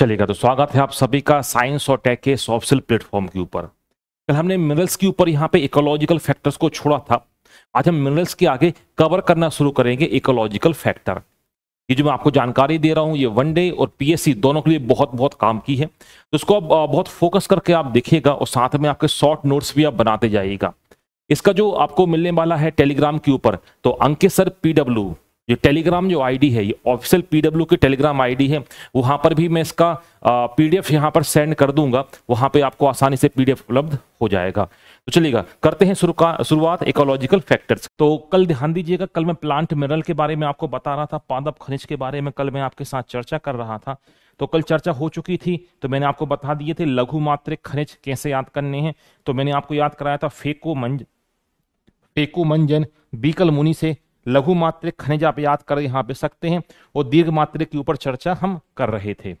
चलेगा तो स्वागत है आप सभी का साइंस और टेक के सॉफ्टसेल प्लेटफॉर्म के ऊपर कल हमने मिनरल्स के ऊपर यहाँ पे इकोलॉजिकल फैक्टर्स को छोड़ा था आज हम मिनरल्स के आगे कवर करना शुरू करेंगे इकोलॉजिकल फैक्टर ये जो मैं आपको जानकारी दे रहा हूँ ये वन डे और पीएससी दोनों के लिए बहुत बहुत काम की है तो उसको आप बहुत फोकस करके आप देखिएगा और साथ में आपके शॉर्ट नोट्स भी आप बनाते जाइएगा इसका जो आपको मिलने वाला है टेलीग्राम के ऊपर तो अंकित सर पीडब्ल्यू जो टेलीग्राम जो आईडी है ये ऑफिशियल पीडब्ल्यू की टेलीग्राम आईडी है वहां पर भी मैं इसका पीडीएफ यहाँ पर सेंड कर दूंगा वहां पे आपको आसानी से पीडीएफ उपलब्ध हो जाएगा तो चलिएगा करते हैं शुरुआत इकोलॉजिकल फैक्टर्स तो कल ध्यान दीजिएगा कल मैं प्लांट मिनरल के बारे में आपको बता रहा था पादप खनिज के बारे में कल मैं आपके साथ चर्चा कर रहा था तो कल चर्चा हो चुकी थी तो मैंने आपको बता दिए थे लघु मात्रिक खनिज कैसे याद करने हैं तो मैंने आपको याद कराया था फेको मंज फेको मंजन बीकल मुनि से लघु मात्रिक खनिज आप याद कर यहाँ पे सकते हैं और दीर्घ मात्रिक के ऊपर चर्चा हम कर रहे थे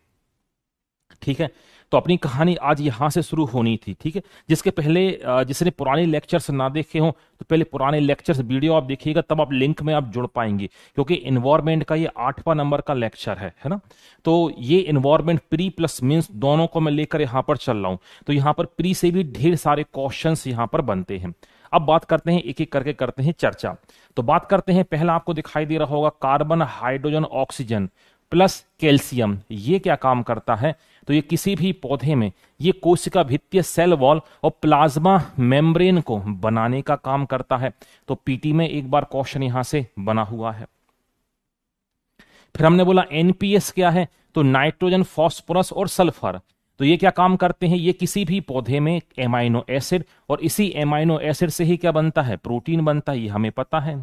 ठीक है तो अपनी कहानी आज यहां से शुरू होनी थी ठीक है जिसके पहले जिसने पुराने लेक्चर्स ना देखे हो तो पहले पुराने लेक्चर्स वीडियो आप देखिएगा तब आप लिंक में आप जुड़ पाएंगे क्योंकि इन्वायरमेंट का ये आठवां नंबर का लेक्चर है है ना तो ये इन्वायरमेंट प्री प्लस मीन्स दोनों को मैं लेकर यहां पर चल रहा हूं तो यहाँ पर प्री से भी ढेर सारे क्वेश्चन यहाँ पर बनते हैं अब बात करते हैं एक एक करके करते हैं चर्चा तो बात करते हैं पहला आपको दिखाई दे रहा होगा carbon hydrogen oxygen plus calcium ये क्या काम करता है तो ये किसी भी पौधे में ये कोशिका भित्तीय सेल वॉल और प्लाज्मा मेम्ब्रेन को बनाने का काम करता है तो पीटी में एक बार क्वेश्चन यहां से बना हुआ है फिर हमने बोला एनपीएस क्या है तो नाइट्रोजन फॉस्फोरस और सल्फर तो ये क्या काम करते हैं ये किसी भी पौधे में एमाइनो एसिड और इसी एमाइनो एसिड से ही क्या बनता है प्रोटीन बनता है ये हमें पता है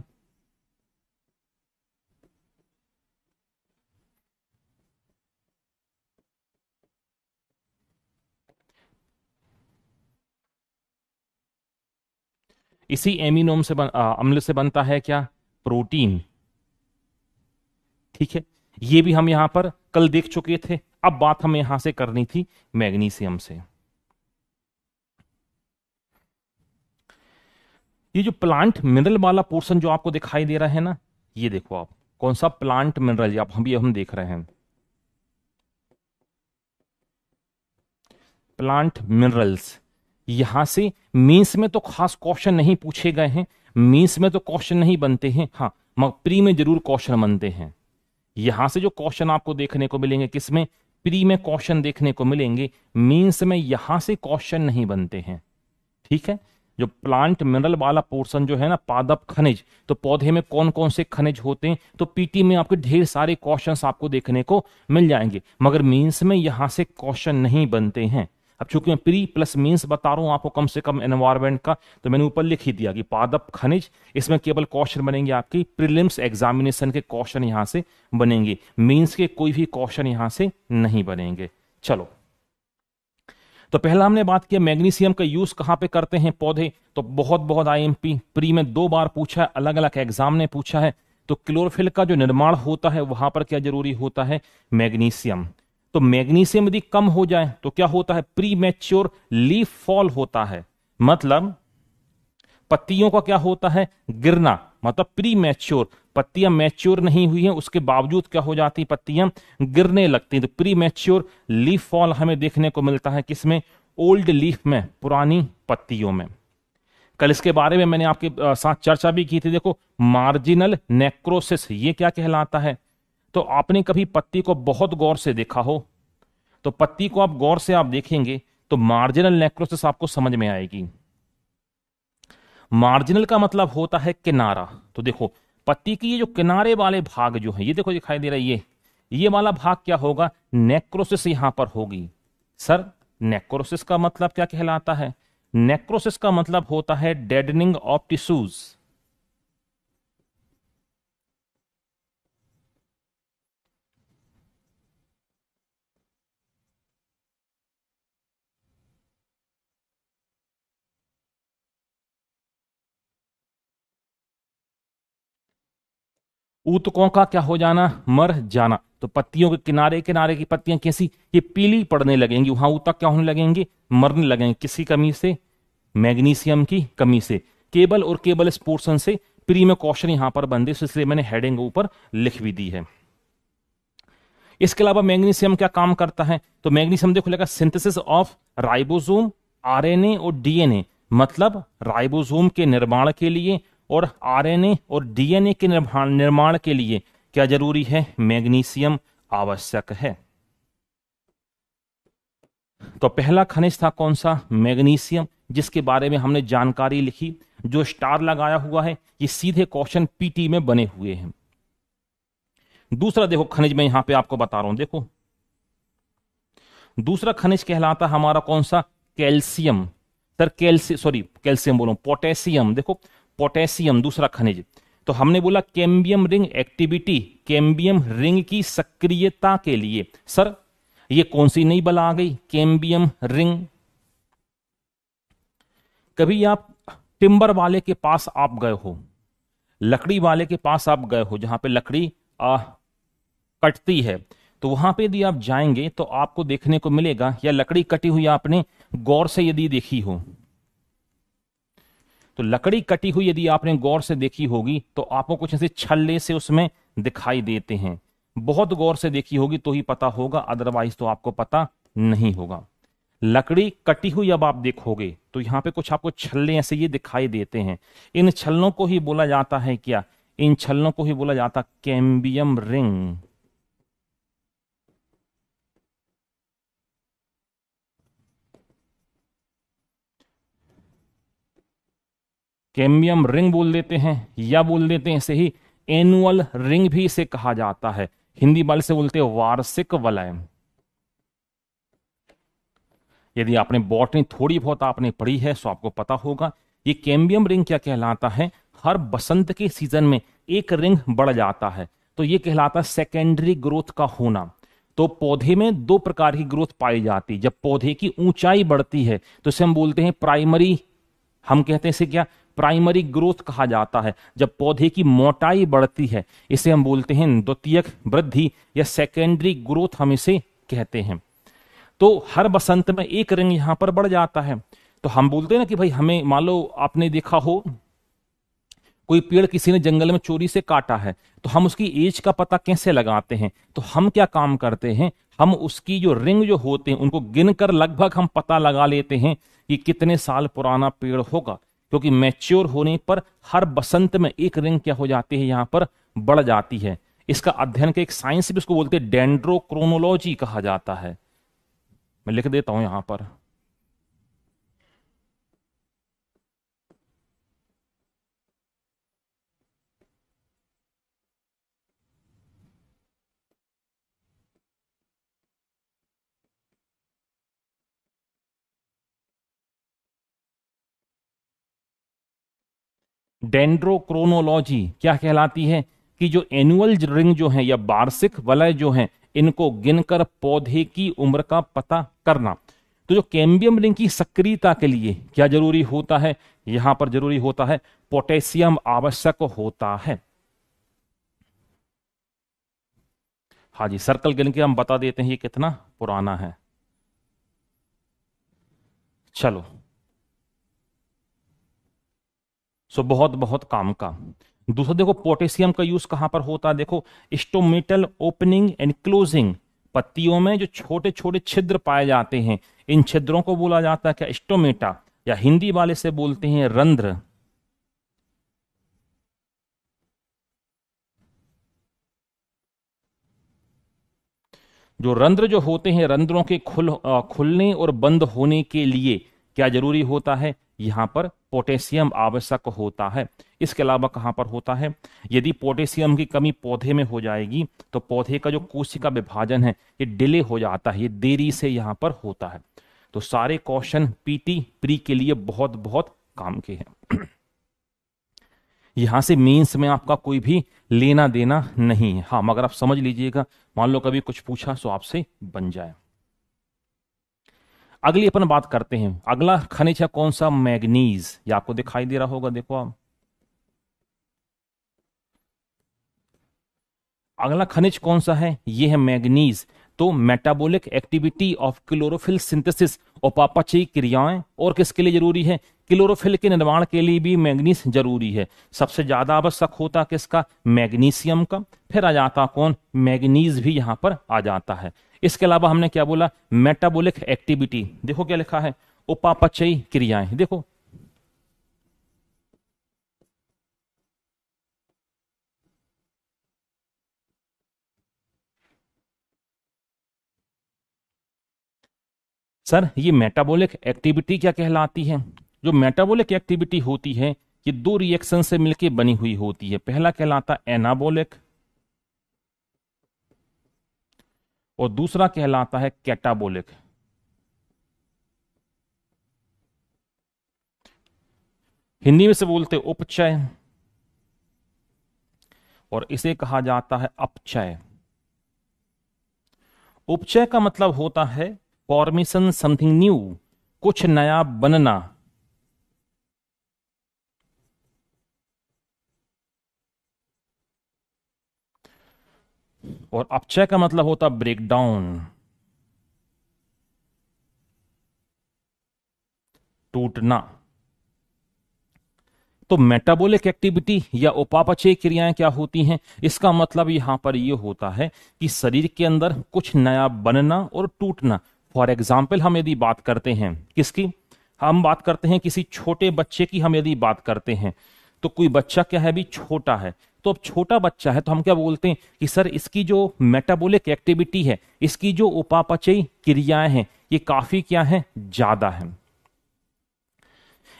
इसी एमिनोम से बन, आ, अम्ल से बनता है क्या प्रोटीन ठीक है ये भी हम यहां पर कल देख चुके थे अब बात हमें यहां से करनी थी मैग्नीशियम से ये जो प्लांट मिनरल वाला पोर्शन जो आपको दिखाई दे रहा है ना ये देखो आप कौन सा प्लांट मिनरल आप हम ये हम देख रहे हैं प्लांट मिनरल्स यहां से मीन्स में तो खास क्वेश्चन नहीं पूछे गए हैं मीन्स में तो क्वेश्चन नहीं बनते हैं हाँ प्री में जरूर क्वेश्चन बनते हैं यहां से जो क्वेश्चन आपको देखने को मिलेंगे किसमें प्री में क्वेश्चन देखने को मिलेंगे मीन्स में यहां से क्वेश्चन नहीं बनते हैं ठीक है जो प्लांट मिनरल वाला पोर्सन जो है ना पादप खनिज तो पौधे में कौन कौन से खनिज होते हैं तो पीटी में आपके ढेर सारे क्वेश्चन आपको देखने को मिल जाएंगे मगर मीन्स में यहां से क्वेश्चन नहीं बनते हैं अब चूंकि मैं प्री प्लस मीन्स बता रहा हूँ आपको कम से कम एनवायरमेंट का तो मैंने ऊपर लिख ही दिया कि पादप खनिज इसमें केवल क्वेश्चन बनेंगे आपकी प्रिलिम्स एग्जामिनेशन के क्वेश्चन यहां से बनेंगे मीन्स के कोई भी क्वेश्चन यहां से नहीं बनेंगे चलो तो पहला हमने बात किया मैग्नीशियम का यूज कहां पे करते हैं पौधे तो बहुत बहुत आईएमपी प्री में दो बार पूछा है अलग अलग एग्जाम ने पूछा है तो क्लोरोफिल का जो निर्माण होता है वहां पर क्या जरूरी होता है मैग्नीशियम तो मैग्नीशियम यदि कम हो जाए तो क्या होता है प्री मैच्योर लीफ फॉल होता है मतलब पत्तियों का क्या होता है गिरना मतलब प्री मैच्योर पत्तियां मैच्योर नहीं हुई हैं उसके बावजूद क्या हो जाती है पत्तियां गिरने लगती तो प्री मैच्योर लीफ फॉल हमें देखने को मिलता है किसमें ओल्ड लीफ में पुरानी पत्तियों में कल इसके बारे में मैंने आपके साथ चर्चा भी की थी देखो मार्जिनल नेक्रोसिस ये क्या कहलाता है तो आपने कभी पत्ती को बहुत गौर से देखा हो तो पत्ती को आप गौर से आप देखेंगे तो मार्जिनल नेक्रोसिस आपको समझ में आएगी मार्जिनल का मतलब होता है किनारा तो देखो पत्ती की ये जो किनारे वाले भाग जो है ये देखो दिखाई दे रहा है ये ये वाला भाग क्या होगा नेक्रोसिस यहां पर होगी सर नेक्रोसिस का मतलब क्या कहलाता है नेक्रोसिस का मतलब होता है डेडनिंग ऑफ टिश्यूज़ ऊतकों का क्या हो जाना मर जाना तो पत्तियों के किनारे किनारे की पत्तियां कैसी ये पीली पड़ने लगेंगी वहां ऊतक क्या होने लगेंगे मरने लगेंगे किसी कमी से मैग्नीशियम की कमी से केबल और केबल स्पोर्सन से प्री में क्वेश्चन यहां पर बंदे तो इसलिए मैंने हेडिंग ऊपर लिख भी दी है इसके अलावा मैग्नीशियम क्या काम करता है तो मैग्नीशियम देखो लगा सिंथेसिस ऑफ राइबोसोम आरएनए और डीएनए मतलब राइबोसोम के निर्माण के लिए और आरएनए और डीएनए के निर्माण के लिए क्या जरूरी है मैग्नीशियम आवश्यक है तो पहला खनिज था कौन सा मैग्नीशियम जिसके बारे में हमने जानकारी लिखी जो स्टार लगाया हुआ है ये सीधे क्वेश्चन पीटी में बने हुए हैं दूसरा देखो खनिज में यहां पे आपको बता रहा हूं देखो दूसरा खनिज कहलाता हमारा कौन सा calcium sir calcium sorry calcium बोलो पोटेशियम देखो पोटेशियम दूसरा खनिज तो हमने बोला cambium ring activity cambium ring की सक्रियता के लिए सर ये कौन सी नई बल आ गई कैम्बियम रिंग कभी आप टिम्बर वाले के पास आप गए हो लकड़ी वाले के पास आप गए हो जहां पे लकड़ी आ, कटती है तो वहां पे यदि आप जाएंगे तो आपको देखने को मिलेगा या लकड़ी कटी हुई आपने गौर से यदि देखी हो तो लकड़ी कटी हुई यदि आपने गौर से देखी होगी तो आपको कुछ ऐसे छल्ले से उसमें दिखाई देते हैं बहुत गौर से देखी होगी तो ही पता होगा अदरवाइज तो आपको पता नहीं होगा लकड़ी कटी हुई अब आप देखोगे तो यहाँ पे कुछ आपको छल्ले ऐसे ये दिखाई देते हैं इन छल्लों को ही बोला जाता है क्या इन छल्लों को ही बोला जाता कैम्बियम रिंग कैम्बियम रिंग बोल देते हैं या बोल देते हैं इसे ही एनुअल रिंग भी इसे कहा जाता है हिंदी बल से बोलते हैं वार्षिक वलय यदि आपने बॉटनी थोड़ी बहुत आपने पढ़ी है सो आपको पता होगा ये कैम्बियम रिंग क्या कहलाता है हर बसंत के सीजन में एक रिंग बढ़ जाता है तो ये कहलाता है सेकेंडरी ग्रोथ का होना तो पौधे में दो प्रकार की ग्रोथ पाई जाती है जब पौधे की ऊंचाई बढ़ती है तो इसे हम बोलते हैं प्राइमरी हम कहते हैं इसे क्या प्राइमरी ग्रोथ कहा जाता है जब पौधे की मोटाई बढ़ती है इसे हम बोलते हैं द्वितीयक वृद्धि या सेकेंडरी ग्रोथ हम इसे कहते हैं तो हर बसंत में एक रंग यहां पर बढ़ जाता है तो हम बोलते हैं ना कि भाई हमें मान लो आपने देखा हो कोई पेड़ किसी ने जंगल में चोरी से काटा है तो हम उसकी एज का पता कैसे लगाते हैं तो हम क्या काम करते हैं हम उसकी जो रिंग जो होते हैं उनको गिनकर लगभग हम पता लगा लेते हैं कि कितने साल पुराना पेड़ होगा क्योंकि मैच्योर होने पर हर बसंत में एक रिंग क्या हो जाती है यहां पर बढ़ जाती है इसका अध्ययन का एक साइंस भी इसको बोलते हैं डेंड्रोक्रोनोलॉजी कहा जाता है मैं लिख देता हूं यहां पर डेंड्रोक्रोनोलॉजी क्या कहलाती है कि जो एनुअल रिंग जो है या वार्षिक वलय जो है इनको गिनकर पौधे की उम्र का पता करना तो जो कैम्बियम रिंग की सक्रियता के लिए क्या जरूरी होता है यहां पर जरूरी होता है पोटेशियम आवश्यक होता है हाँ जी सर्कल गिन के हम बता देते हैं ये कितना पुराना है चलो सो बहुत बहुत काम का दूसरा देखो पोटेशियम का यूज कहां पर होता है देखो स्टोमेटल ओपनिंग एंड क्लोजिंग पत्तियों में जो छोटे छोटे छिद्र पाए जाते हैं इन छिद्रों को बोला जाता है क्या स्टोमेटा या हिंदी वाले से बोलते हैं रंध्र जो रंध्र जो होते हैं रंध्रों के खुल खुलने और बंद होने के लिए क्या जरूरी होता है यहाँ पर पोटेशियम आवश्यक होता है इसके अलावा कहाँ पर होता है यदि पोटेशियम की कमी पौधे में हो जाएगी तो पौधे का जो कोशिका विभाजन है ये डिले हो जाता है ये देरी से यहाँ पर होता है तो सारे क्वेश्चन पीटी प्री के लिए बहुत बहुत काम के हैं यहाँ से मेंस में आपका कोई भी लेना देना नहीं है हाँ मगर आप समझ लीजिएगा मान लो कभी कुछ पूछा सो तो आपसे बन जाए अगली अपन बात करते हैं अगला खनिज है कौन सा मैग्नीज ये आपको दिखाई दे रहा होगा देखो आप अगला खनिज कौन सा है ये है मैग्नीज तो metabolic activity of chlorophyll synthesis उपापचयी क्रियाएं और किसके लिए जरूरी है क्लोरोफिल के निर्माण के लिए भी मैग्नीस जरूरी है सबसे ज्यादा आवश्यक होता किसका मैग्नीशियम का फिर आ जाता कौन मैग्नीज भी यहां पर आ जाता है इसके अलावा हमने क्या बोला मेटाबोलिक एक्टिविटी देखो क्या लिखा है उपापचयी क्रियाएं देखो सर ये मेटाबॉलिक एक्टिविटी क्या कहलाती है जो मेटाबॉलिक एक्टिविटी होती है ये दो रिएक्शन से मिलकर बनी हुई होती है पहला कहलाता एनाबॉलिक और दूसरा कहलाता है कैटाबोलिक हिंदी में से बोलते उपचय और इसे कहा जाता है अपचय उपचय का मतलब होता है फॉर्मेशन समथिंग न्यू कुछ नया बनना और अपचय का मतलब होता ब्रेकडाउन टूटना तो मेटाबॉलिक एक्टिविटी या उपापचय क्रियाएं क्या होती हैं इसका मतलब यहां पर यह होता है कि शरीर के अंदर कुछ नया बनना और टूटना फॉर एग्जाम्पल हम यदि बात करते हैं किसकी हम बात करते हैं किसी छोटे बच्चे की हम यदि बात करते हैं तो कोई बच्चा क्या है भी छोटा है तो अब छोटा बच्चा है तो हम क्या बोलते हैं कि सर इसकी जो मेटाबोलिक एक्टिविटी है इसकी जो उपापचयी क्रियाएं हैं ये काफी क्या है ज्यादा है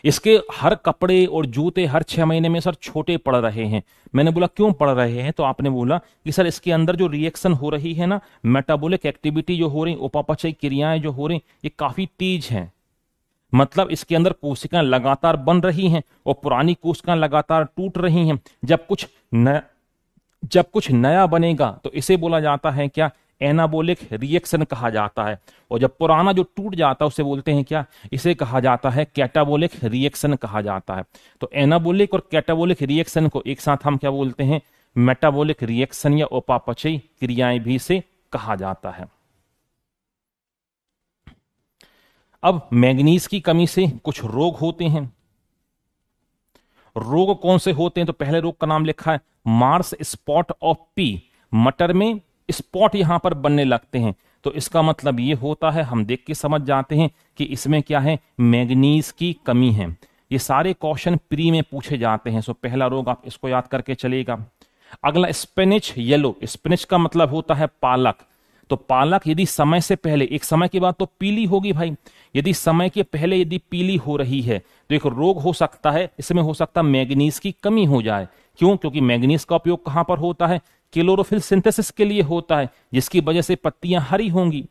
इसके हर कपड़े और जूते हर छह महीने में सर छोटे पड़ रहे हैं मैंने बोला क्यों पड़ रहे हैं तो आपने बोला कि सर इसके अंदर जो रिएक्शन हो रही है ना मेटाबॉलिक एक्टिविटी जो हो रही उपापचय क्रियाएं जो हो रही ये काफी तेज हैं मतलब इसके अंदर कोशिकाएं लगातार बन रही हैं और पुरानी कोशिकाएं लगातार टूट रही हैं जब कुछ न जब कुछ नया बनेगा तो इसे बोला जाता है क्या एनाबोलिक रिएक्शन कहा जाता है और जब पुराना जो टूट जाता है उसे बोलते हैं क्या इसे कहा जाता है कैटाबोलिक रिएक्शन कहा जाता है तो एनाबोलिक और कैटाबोलिक रिएक्शन को एक साथ हम क्या बोलते हैं मेटाबोलिक रिएक्शन या उपापचय क्रियाएं भी से कहा जाता है अब मैग्नीज की कमी से कुछ रोग होते हैं रोग कौन से होते हैं तो पहले रोग का नाम लिखा है मार्स स्पॉट ऑफ पी मटर में स्पॉट यहां पर बनने लगते हैं तो इसका मतलब ये होता है हम देख के समझ जाते हैं कि इसमें क्या है मैग्नीज की कमी है ये सारे क्वेश्चन प्री में पूछे जाते हैं सो पहला रोग आप इसको याद करके चलेगा अगला स्पिनिच येलो स्पिनिच का मतलब होता है पालक तो पालक यदि समय से पहले एक समय के बाद तो पीली होगी भाई यदि समय के पहले यदि पीली हो रही है तो एक रोग हो सकता है इसमें हो सकता है मैग्नीज की कमी हो जाए क्यों क्योंकि मैग्नीज का उपयोग कहां पर होता है क्लोरोफिल सिंथेसिस के लिए होता है जिसकी वजह से पत्तियां हरी होंगी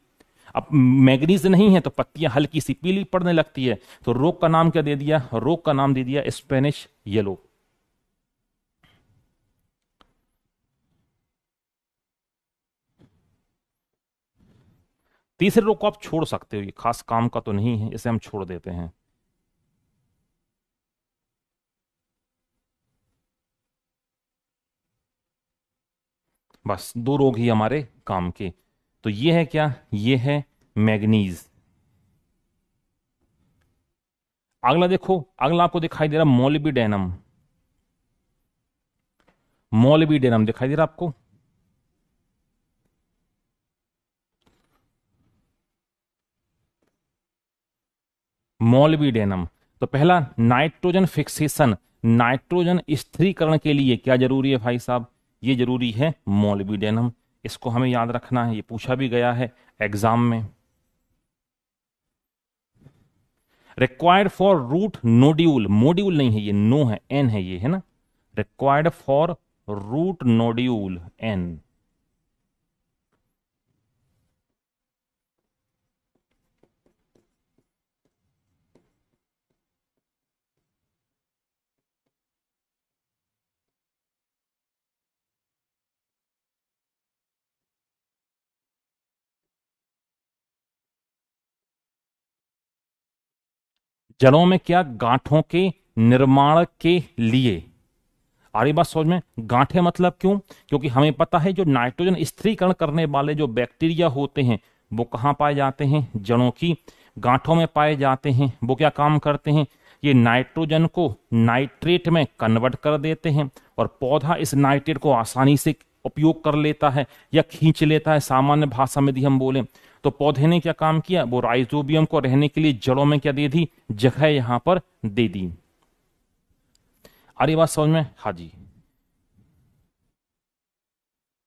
अब मैग्नीज नहीं है तो पत्तियां हल्की सी पीली पड़ने लगती है तो रोग का नाम क्या दे दिया रोग का नाम दे दिया स्पेनिश येलो तीसरे रोग को आप छोड़ सकते हो ये खास काम का तो नहीं है इसे हम छोड़ देते हैं बस दो रोग ही हमारे काम के तो ये है क्या ये है मैग्नीज अगला देखो अगला आपको दिखाई दे रहा मोलिबिडेनम मोलिबिडेनम दिखाई दे रहा आपको मोलबीडेनम तो पहला नाइट्रोजन फिक्सेशन नाइट्रोजन स्थिरीकरण के लिए क्या जरूरी है भाई साहब ये जरूरी है मोलबीडेनम इसको हमें याद रखना है ये पूछा भी गया है एग्जाम में required for root nodule module नहीं है ये नो है एन है ये है ना रिक्वायर्ड फॉर रूट नोड्यूल एन जड़ों में क्या गांठों के निर्माण के लिए आ रही बात समझ में गांठे मतलब क्यों क्योंकि हमें पता है जो नाइट्रोजन स्त्रीकरण करने वाले जो बैक्टीरिया होते हैं वो कहाँ पाए जाते हैं जड़ों की गांठों में पाए जाते हैं वो क्या काम करते हैं ये नाइट्रोजन को नाइट्रेट में कन्वर्ट कर देते हैं और पौधा इस नाइट्रेट को आसानी से उपयोग कर लेता है या खींच लेता है सामान्य भाषा में यदि हम बोलें तो पौधे ने क्या काम किया वो राइजोबियम को रहने के लिए जड़ों में क्या दे दी जगह यहां पर दे दी अरे बात समझ में हा जी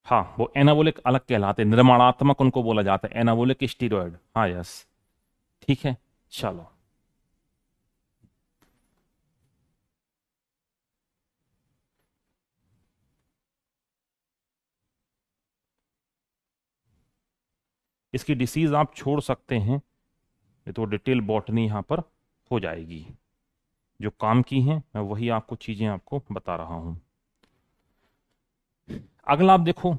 हाँ वो एनाबोलिक अलग कहलाते निर्माणात्मक उनको बोला जाता है एनाबोलिक स्टीरोड हाँ यस ठीक है चलो इसकी डिसीज आप छोड़ सकते हैं तो डिटेल बॉटनी यहाँ पर हो जाएगी जो काम की है मैं वही आपको चीज़ें आपको बता रहा हूं अगला आप देखो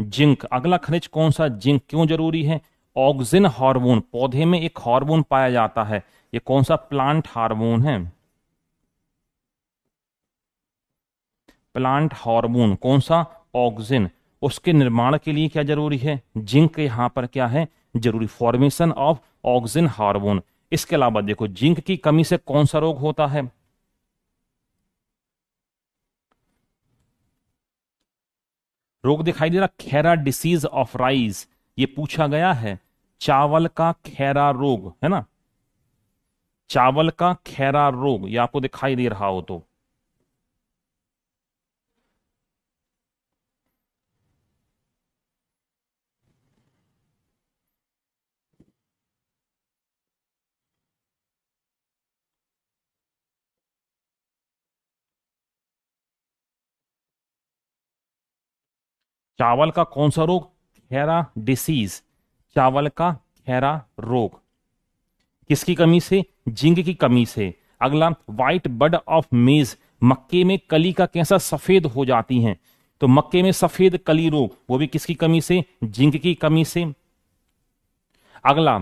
जिंक अगला खनिज कौन सा जिंक क्यों जरूरी है ऑक्सिन हार्मोन पौधे में एक हार्मोन पाया जाता है ये कौन सा प्लांट हार्मोन है प्लांट हार्मोन कौन सा ऑक्सिन उसके निर्माण के लिए क्या जरूरी है जिंक यहाँ पर क्या है जरूरी फॉर्मेशन ऑफ ऑक्सीजन हार्मोन इसके अलावा देखो जिंक की कमी से कौन सा रोग होता है रोग दिखाई दे रहा खैरा डिसीज ऑफ राइस ये पूछा गया है चावल का खैरा रोग है ना चावल का खैरा रोग ये आपको दिखाई दे रहा हो तो चावल का कौन सा रोग खैरा डिसीज चावल का खैरा रोग किसकी कमी से जिंग की कमी से अगला व्हाइट बड ऑफ मेज मक्के में कली का कैसा सफेद हो जाती है तो मक्के में सफेद कली रोग वो भी किसकी कमी से जिंक की कमी से अगला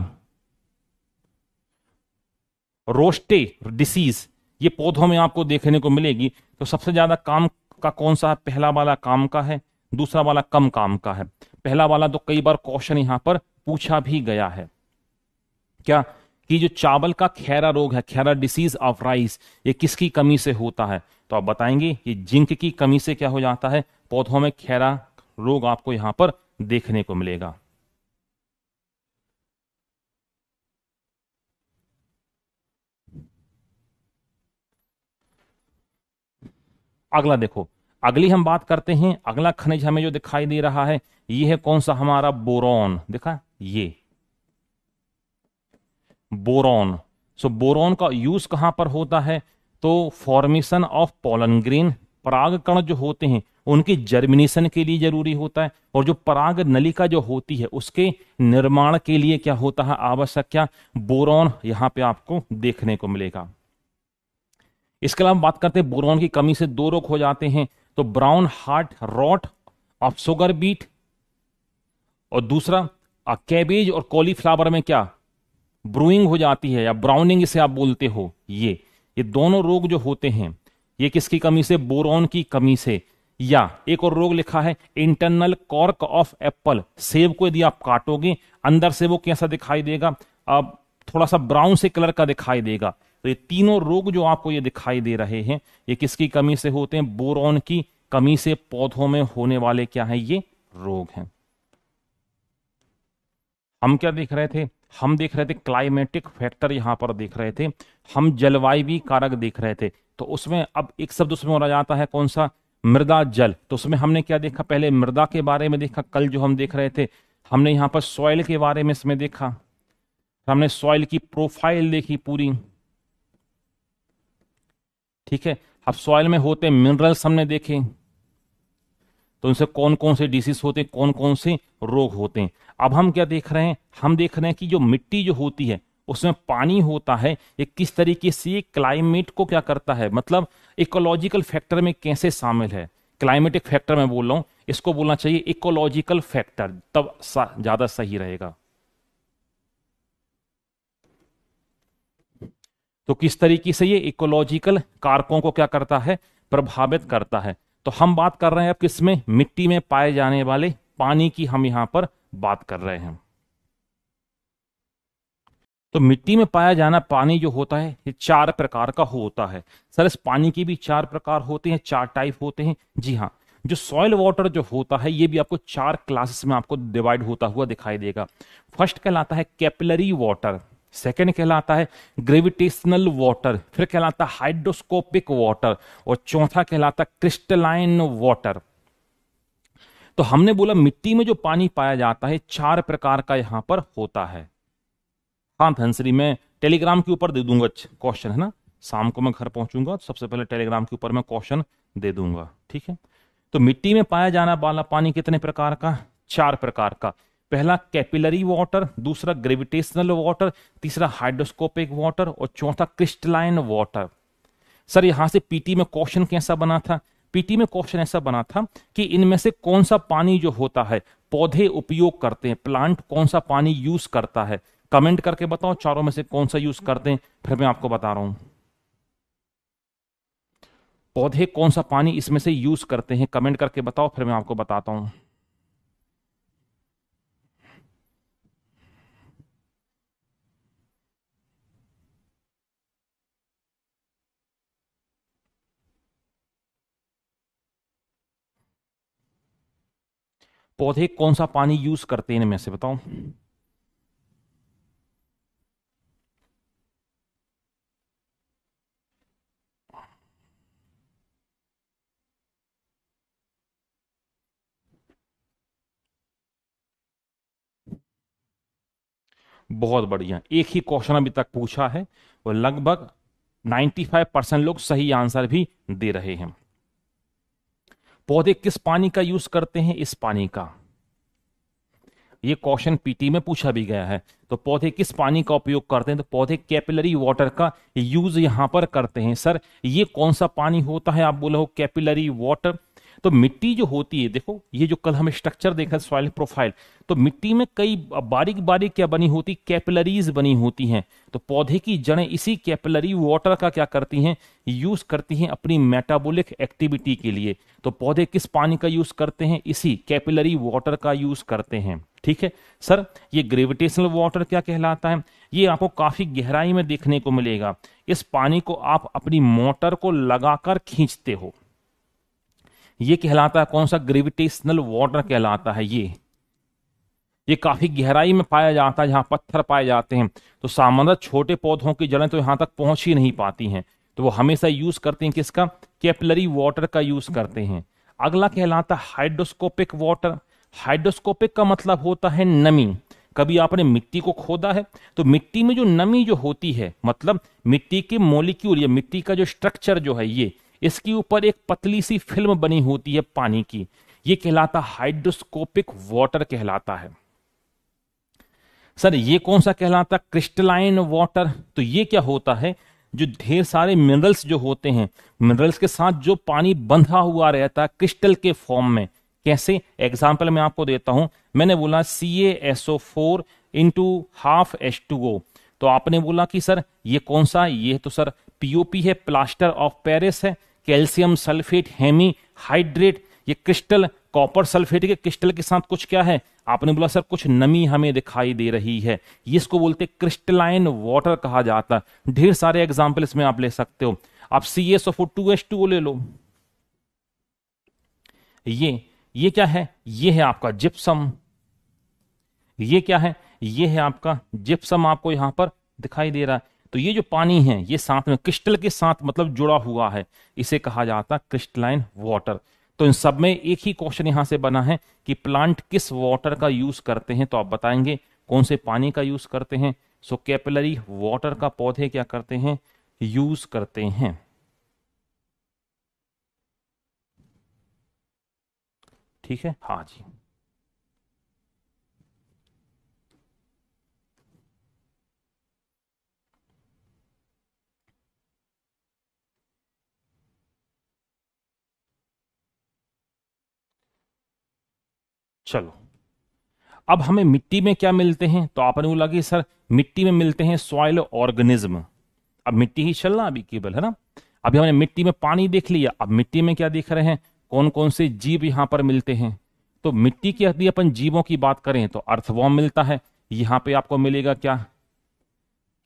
रोस्टे डिसीज ये पौधों में आपको देखने को मिलेगी तो सबसे ज्यादा काम का कौन सा पहला वाला काम का है दूसरा वाला कम काम का है पहला वाला तो कई बार क्वेश्चन यहां पर पूछा भी गया है क्या कि जो चावल का खैरा रोग है खैरा डिसीज ऑफ राइस ये किसकी कमी से होता है तो आप बताएंगे ये जिंक की कमी से क्या हो जाता है पौधों में खैरा रोग आपको यहां पर देखने को मिलेगा अगला देखो अगली हम बात करते हैं अगला खनिज हमें जो दिखाई दे रहा है ये है कौन सा हमारा बोरॉन देखा ये बोरॉन सो बोरॉन का यूज कहां पर होता है तो फॉर्मेशन ऑफ पोलनग्रीन पराग कण जो होते हैं उनके जर्मिनेशन के लिए जरूरी होता है और जो पराग नलिका जो होती है उसके निर्माण के लिए क्या होता है आवश्यक क्या बोरॉन यहां पे आपको देखने को मिलेगा इसके अलावा बात करते हैं बोरॉन की कमी से दो रोग हो जाते हैं तो brown heart rot of sugar beet और दूसरा कैबेज और कॉलीफ्लावर में क्या ब्रूइंग हो जाती है या ब्राउनिंग इसे आप बोलते हो ये ये दोनों रोग जो होते हैं ये किसकी कमी से बोरॉन की कमी से या एक और रोग लिखा है इंटरनल कॉर्क ऑफ एप्पल सेब को यदि आप काटोगे अंदर से वो कैसा दिखाई देगा अब थोड़ा सा ब्राउन से कलर का दिखाई देगा तो ये तीनों रोग जो आपको ये दिखाई दे रहे हैं ये किसकी कमी से होते हैं बोरॉन की कमी से पौधों में होने वाले क्या है ये रोग हैं हम क्या देख रहे थे हम देख रहे थे क्लाइमेटिक फैक्टर यहां पर देख रहे थे हम जलवायु कारक देख रहे थे तो उसमें अब एक शब्द उसमें और जाता है कौन सा मृदा जल तो उसमें हमने क्या देखा पहले मृदा के बारे में देखा कल जो हम देख रहे थे हमने यहां पर सॉइल के बारे में इसमें देखा हमने सॉइल की प्रोफाइल देखी पूरी ठीक है अब सॉइल में होते मिनरल्स हमने देखे तो उनसे कौन कौन से डिसीज होते हैं कौन कौन से रोग होते हैं अब हम क्या देख रहे हैं हम देख रहे हैं कि जो मिट्टी जो होती है उसमें पानी होता है ये किस तरीके से क्लाइमेट को क्या करता है मतलब इकोलॉजिकल फैक्टर में कैसे शामिल है क्लाइमेटिक फैक्टर में बोल रहा हूं इसको बोलना चाहिए इकोलॉजिकल फैक्टर तब ज़्यादा सही रहेगा तो किस तरीके से ये इकोलॉजिकल कारकों को क्या करता है प्रभावित करता है तो हम बात कर रहे हैं अब किसमें मिट्टी में पाए जाने वाले पानी की हम यहां पर बात कर रहे हैं तो मिट्टी में पाया जाना पानी जो होता है ये चार प्रकार का होता है सर इस पानी के भी चार प्रकार होते हैं चार टाइप होते हैं जी हाँ जो सॉइल वाटर जो होता है ये भी आपको चार क्लासेस में आपको डिवाइड होता हुआ दिखाई देगा फर्स्ट कहलाता है कैपिलरी वाटर सेकेंड कहलाता है ग्रेविटेशनल वाटर फिर कहलाता है हाइड्रोस्कोपिक वाटर और चौथा कहलाता है क्रिस्टलाइन वाटर तो हमने बोला मिट्टी में जो पानी पाया जाता है चार प्रकार का यहां पर होता है हाँ धनसरी मैं टेलीग्राम के ऊपर दे दूंगा क्वेश्चन है ना शाम को मैं घर पहुंचूंगा तो सबसे पहले टेलीग्राम के ऊपर मैं क्वेश्चन दे दूंगा ठीक है तो मिट्टी में पाया जाना वाला पानी कितने प्रकार का चार प्रकार का पहला कैपिलरी वाटर दूसरा ग्रेविटेशनल वाटर तीसरा हाइड्रोस्कोपिक वाटर और चौथा क्रिस्टलाइन वाटर सर यहां से पीटी में क्वेश्चन कैसा बना था पीटी में क्वेश्चन ऐसा बना था कि इनमें से कौन सा पानी जो होता है पौधे उपयोग करते हैं प्लांट कौन सा पानी यूज करता है कमेंट करके बताओ चारों में से कौन सा यूज करते हैं फिर मैं आपको बता रहा हूं पौधे कौन सा पानी इसमें से यूज करते हैं कमेंट करके बताओ फिर मैं आपको बताता हूं पौधे कौन सा पानी यूज करते हैं इनमें से बताओ बहुत बढ़िया एक ही क्वेश्चन अभी तक पूछा है और लगभग 95 परसेंट लोग सही आंसर भी दे रहे हैं पौधे किस पानी का यूज करते हैं इस पानी का ये क्वेश्चन पीटी में पूछा भी गया है तो पौधे किस पानी का उपयोग करते हैं तो पौधे कैपिलरी वाटर का यूज यहां पर करते हैं सर ये कौन सा पानी होता है आप बोले हो कैपिलरी वाटर तो मिट्टी जो होती है देखो ये जो कल हमें स्ट्रक्चर देखा सॉइल प्रोफाइल तो मिट्टी में कई बारीक बारीक क्या बनी होती कैपिलरीज बनी होती हैं तो पौधे की जड़ें इसी कैपिलरी वाटर का क्या करती हैं यूज करती हैं अपनी मेटाबॉलिक एक्टिविटी के लिए तो पौधे किस पानी का यूज करते हैं इसी कैपिलरी वाटर का यूज करते हैं ठीक है सर ये ग्रेविटेशनल वाटर क्या कहलाता है ये आपको काफी गहराई में देखने को मिलेगा इस पानी को आप अपनी मोटर को लगाकर खींचते हो ये कहलाता है कौन सा ग्रेविटेशनल वाटर कहलाता है ये ये काफी गहराई में पाया जाता है जहां पत्थर पाए जाते हैं तो सामान्य छोटे पौधों की जड़ें तो यहां तक पहुंच ही नहीं पाती हैं तो वो हमेशा यूज करते हैं किसका कैपलरी वाटर का यूज करते हैं अगला कहलाता है हाइड्रोस्कोपिक वाटर हाइड्रोस्कोपिक का मतलब होता है नमी कभी आपने मिट्टी को खोदा है तो मिट्टी में जो नमी जो होती है मतलब मिट्टी के मोलिक्यूल या मिट्टी का जो स्ट्रक्चर जो है ये इसके ऊपर एक पतली सी फिल्म बनी होती है पानी की ये कहलाता हाइड्रोस्कोपिक वाटर कहलाता है सर ये कौन सा कहलाता क्रिस्टलाइन वाटर तो ये क्या होता है जो ढेर सारे मिनरल्स जो होते हैं मिनरल्स के साथ जो पानी बंधा हुआ रहता है क्रिस्टल के फॉर्म में कैसे एग्जाम्पल मैं आपको देता हूं मैंने बोला C S O four into half S two O तो आपने बोला कि सर ये कौन सा ये तो सर पीओपी है प्लास्टर ऑफ पेरिस है कैल्शियम सल्फेट हेमी हाइड्रेट ये क्रिस्टल कॉपर सल्फेट के क्रिस्टल के साथ कुछ क्या है आपने बोला सर कुछ नमी हमें दिखाई दे रही है इसको बोलते क्रिस्टलाइन वाटर कहा जाता है ढेर सारे एग्जाम्पल इसमें आप ले सकते हो आप C S O two S two ले लो ये ये क्या है ये है आपका जिप्सम ये क्या है ये है आपका जिप्सम आपको यहां पर दिखाई दे रहा है तो ये जो पानी है ये साथ में क्रिस्टल के साथ मतलब जुड़ा हुआ है इसे कहा जाता है क्रिस्टलाइन वाटर तो इन सब में एक ही क्वेश्चन यहां से बना है कि प्लांट किस वाटर का यूज करते हैं तो आप बताएंगे कौन से पानी का यूज करते हैं सो कैपिलरी वाटर का पौधे क्या करते हैं यूज करते हैं ठीक है हाँ जी चलो अब हमें मिट्टी में क्या मिलते हैं तो आपने बोला कि सर मिट्टी में मिलते हैं सॉइल ऑर्गेनिज्म अब मिट्टी ही चलना अभी केवल है ना अभी हमने मिट्टी में पानी देख लिया अब मिट्टी में क्या देख रहे हैं कौन कौन से जीव यहां पर मिलते हैं तो मिट्टी की यदि अपन जीवों की बात करें तो अर्थवॉर्म मिलता है यहां पे आपको मिलेगा क्या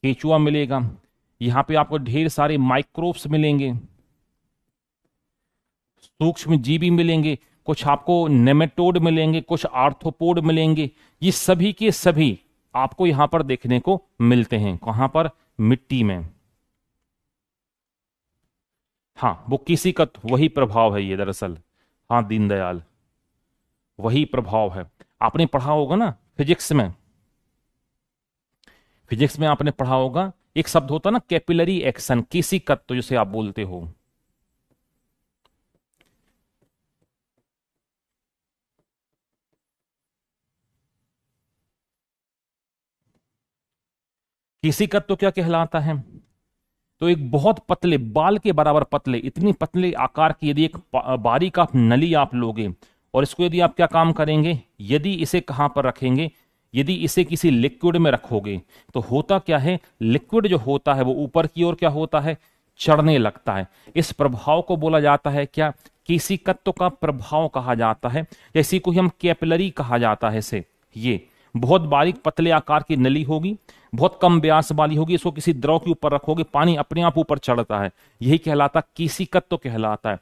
केचुआ मिलेगा यहाँ पे आपको ढेर सारे माइक्रोब्स मिलेंगे सूक्ष्म जीवी मिलेंगे कुछ आपको नेमेटोड मिलेंगे कुछ आर्थोपोड मिलेंगे ये सभी के सभी आपको यहां पर देखने को मिलते हैं कहां पर मिट्टी में हाँ वो किसी का तो वही प्रभाव है ये दरअसल हाँ दीनदयाल वही प्रभाव है आपने पढ़ा होगा ना फिजिक्स में फिजिक्स में आपने पढ़ा होगा एक शब्द होता ना कैपिलरी एक्शन किसी तत्व तो जिसे आप बोलते हो किसी का तो क्या कहलाता है तो एक बहुत पतले बाल के बराबर पतले इतनी पतले आकार की यदि एक बारी का नली आप लोगे और इसको यदि आप क्या काम करेंगे यदि इसे कहां पर रखेंगे यदि इसे किसी लिक्विड में रखोगे तो होता क्या है लिक्विड जो होता है वो ऊपर की ओर क्या होता है चढ़ने लगता है इस प्रभाव को बोला जाता है क्या किसी तत्व का प्रभाव कहा जाता है जैसी को हम कैपलरी कहा जाता है इसे ये बहुत बारीक पतले आकार की नली होगी बहुत कम ब्यास वाली होगी इसको किसी द्रव के ऊपर रखोगे पानी अपने आप ऊपर चढ़ता है यही कहलाता कीसीकत तो कहलाता है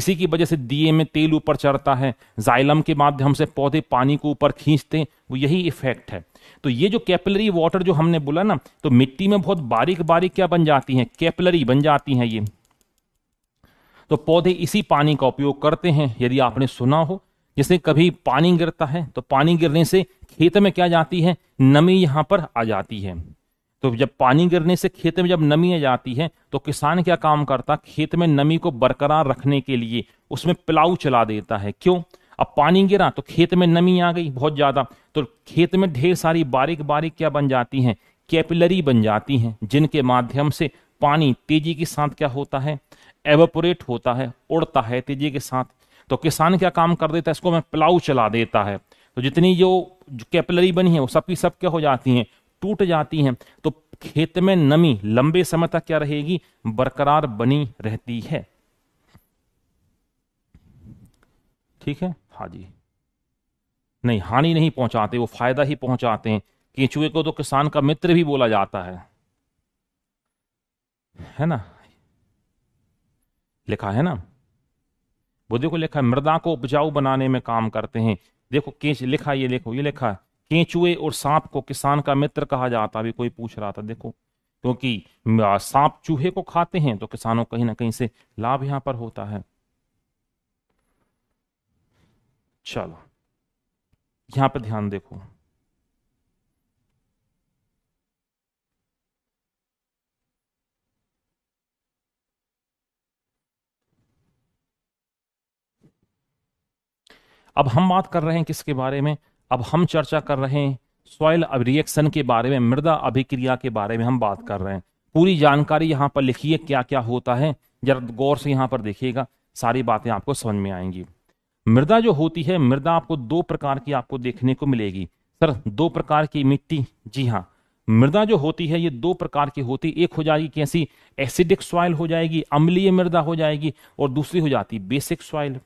इसी की वजह से दिए में तेल ऊपर चढ़ता है जाइलम के माध्यम से पौधे पानी को ऊपर खींचते वो यही इफेक्ट है तो ये जो कैपिलरी वाटर जो हमने बोला ना तो मिट्टी में बहुत बारीक बारीक क्या बन जाती हैं कैपिलरी बन जाती हैं ये तो पौधे इसी पानी का उपयोग करते हैं यदि आपने सुना हो जैसे कभी पानी गिरता है तो पानी गिरने से खेत में क्या जाती है नमी यहाँ पर आ जाती है तो जब पानी गिरने से खेत में जब नमी आ जाती है तो किसान क्या काम करता खेत में नमी को बरकरार रखने के लिए उसमें पिलाऊ चला देता है क्यों अब पानी गिरा तो खेत में नमी आ गई बहुत ज़्यादा तो खेत में ढेर सारी बारीक बारीक क्या बन जाती हैं कैपिलरी बन जाती हैं जिनके माध्यम से पानी तेजी के साथ क्या होता है एवोपोरेट होता है उड़ता है तेजी के साथ तो किसान क्या काम कर देता है इसको मैं प्लाऊ चला देता है तो जितनी जो कैपलरी बनी है वो सबकी सब क्या हो जाती हैं टूट जाती हैं तो खेत में नमी लंबे समय तक क्या रहेगी बरकरार बनी रहती है ठीक है हा जी नहीं हानि नहीं पहुंचाते वो फायदा ही पहुंचाते हैं केंचुए को तो किसान का मित्र भी बोला जाता है है ना लिखा है ना वो देखो लिखा मृदा को उपजाऊ बनाने में काम करते हैं देखो केंच लिखा ये देखो ये लिखा केंचुए और सांप को किसान का मित्र कहा जाता अभी कोई पूछ रहा था देखो क्योंकि सांप चूहे को खाते हैं तो किसानों कहीं ना कहीं से लाभ यहां पर होता है चलो यहां पर ध्यान देखो अब हम बात कर रहे हैं किसके बारे में अब हम चर्चा कर रहे हैं सॉइल रिएक्शन के बारे में मृदा अभिक्रिया के बारे में हम बात कर रहे हैं पूरी जानकारी यहाँ पर लिखिए क्या क्या होता है जरा गौर से यहाँ पर देखिएगा सारी बातें आपको समझ में आएंगी मृदा जो होती है मृदा आपको दो प्रकार की आपको देखने को मिलेगी सर दो प्रकार की मिट्टी जी हाँ मृदा जो होती है ये दो प्रकार की होती एक हो जाएगी कैसी एसिडिक सॉइल हो जाएगी अम्लीय मृदा हो जाएगी और दूसरी हो जाती बेसिक सॉइल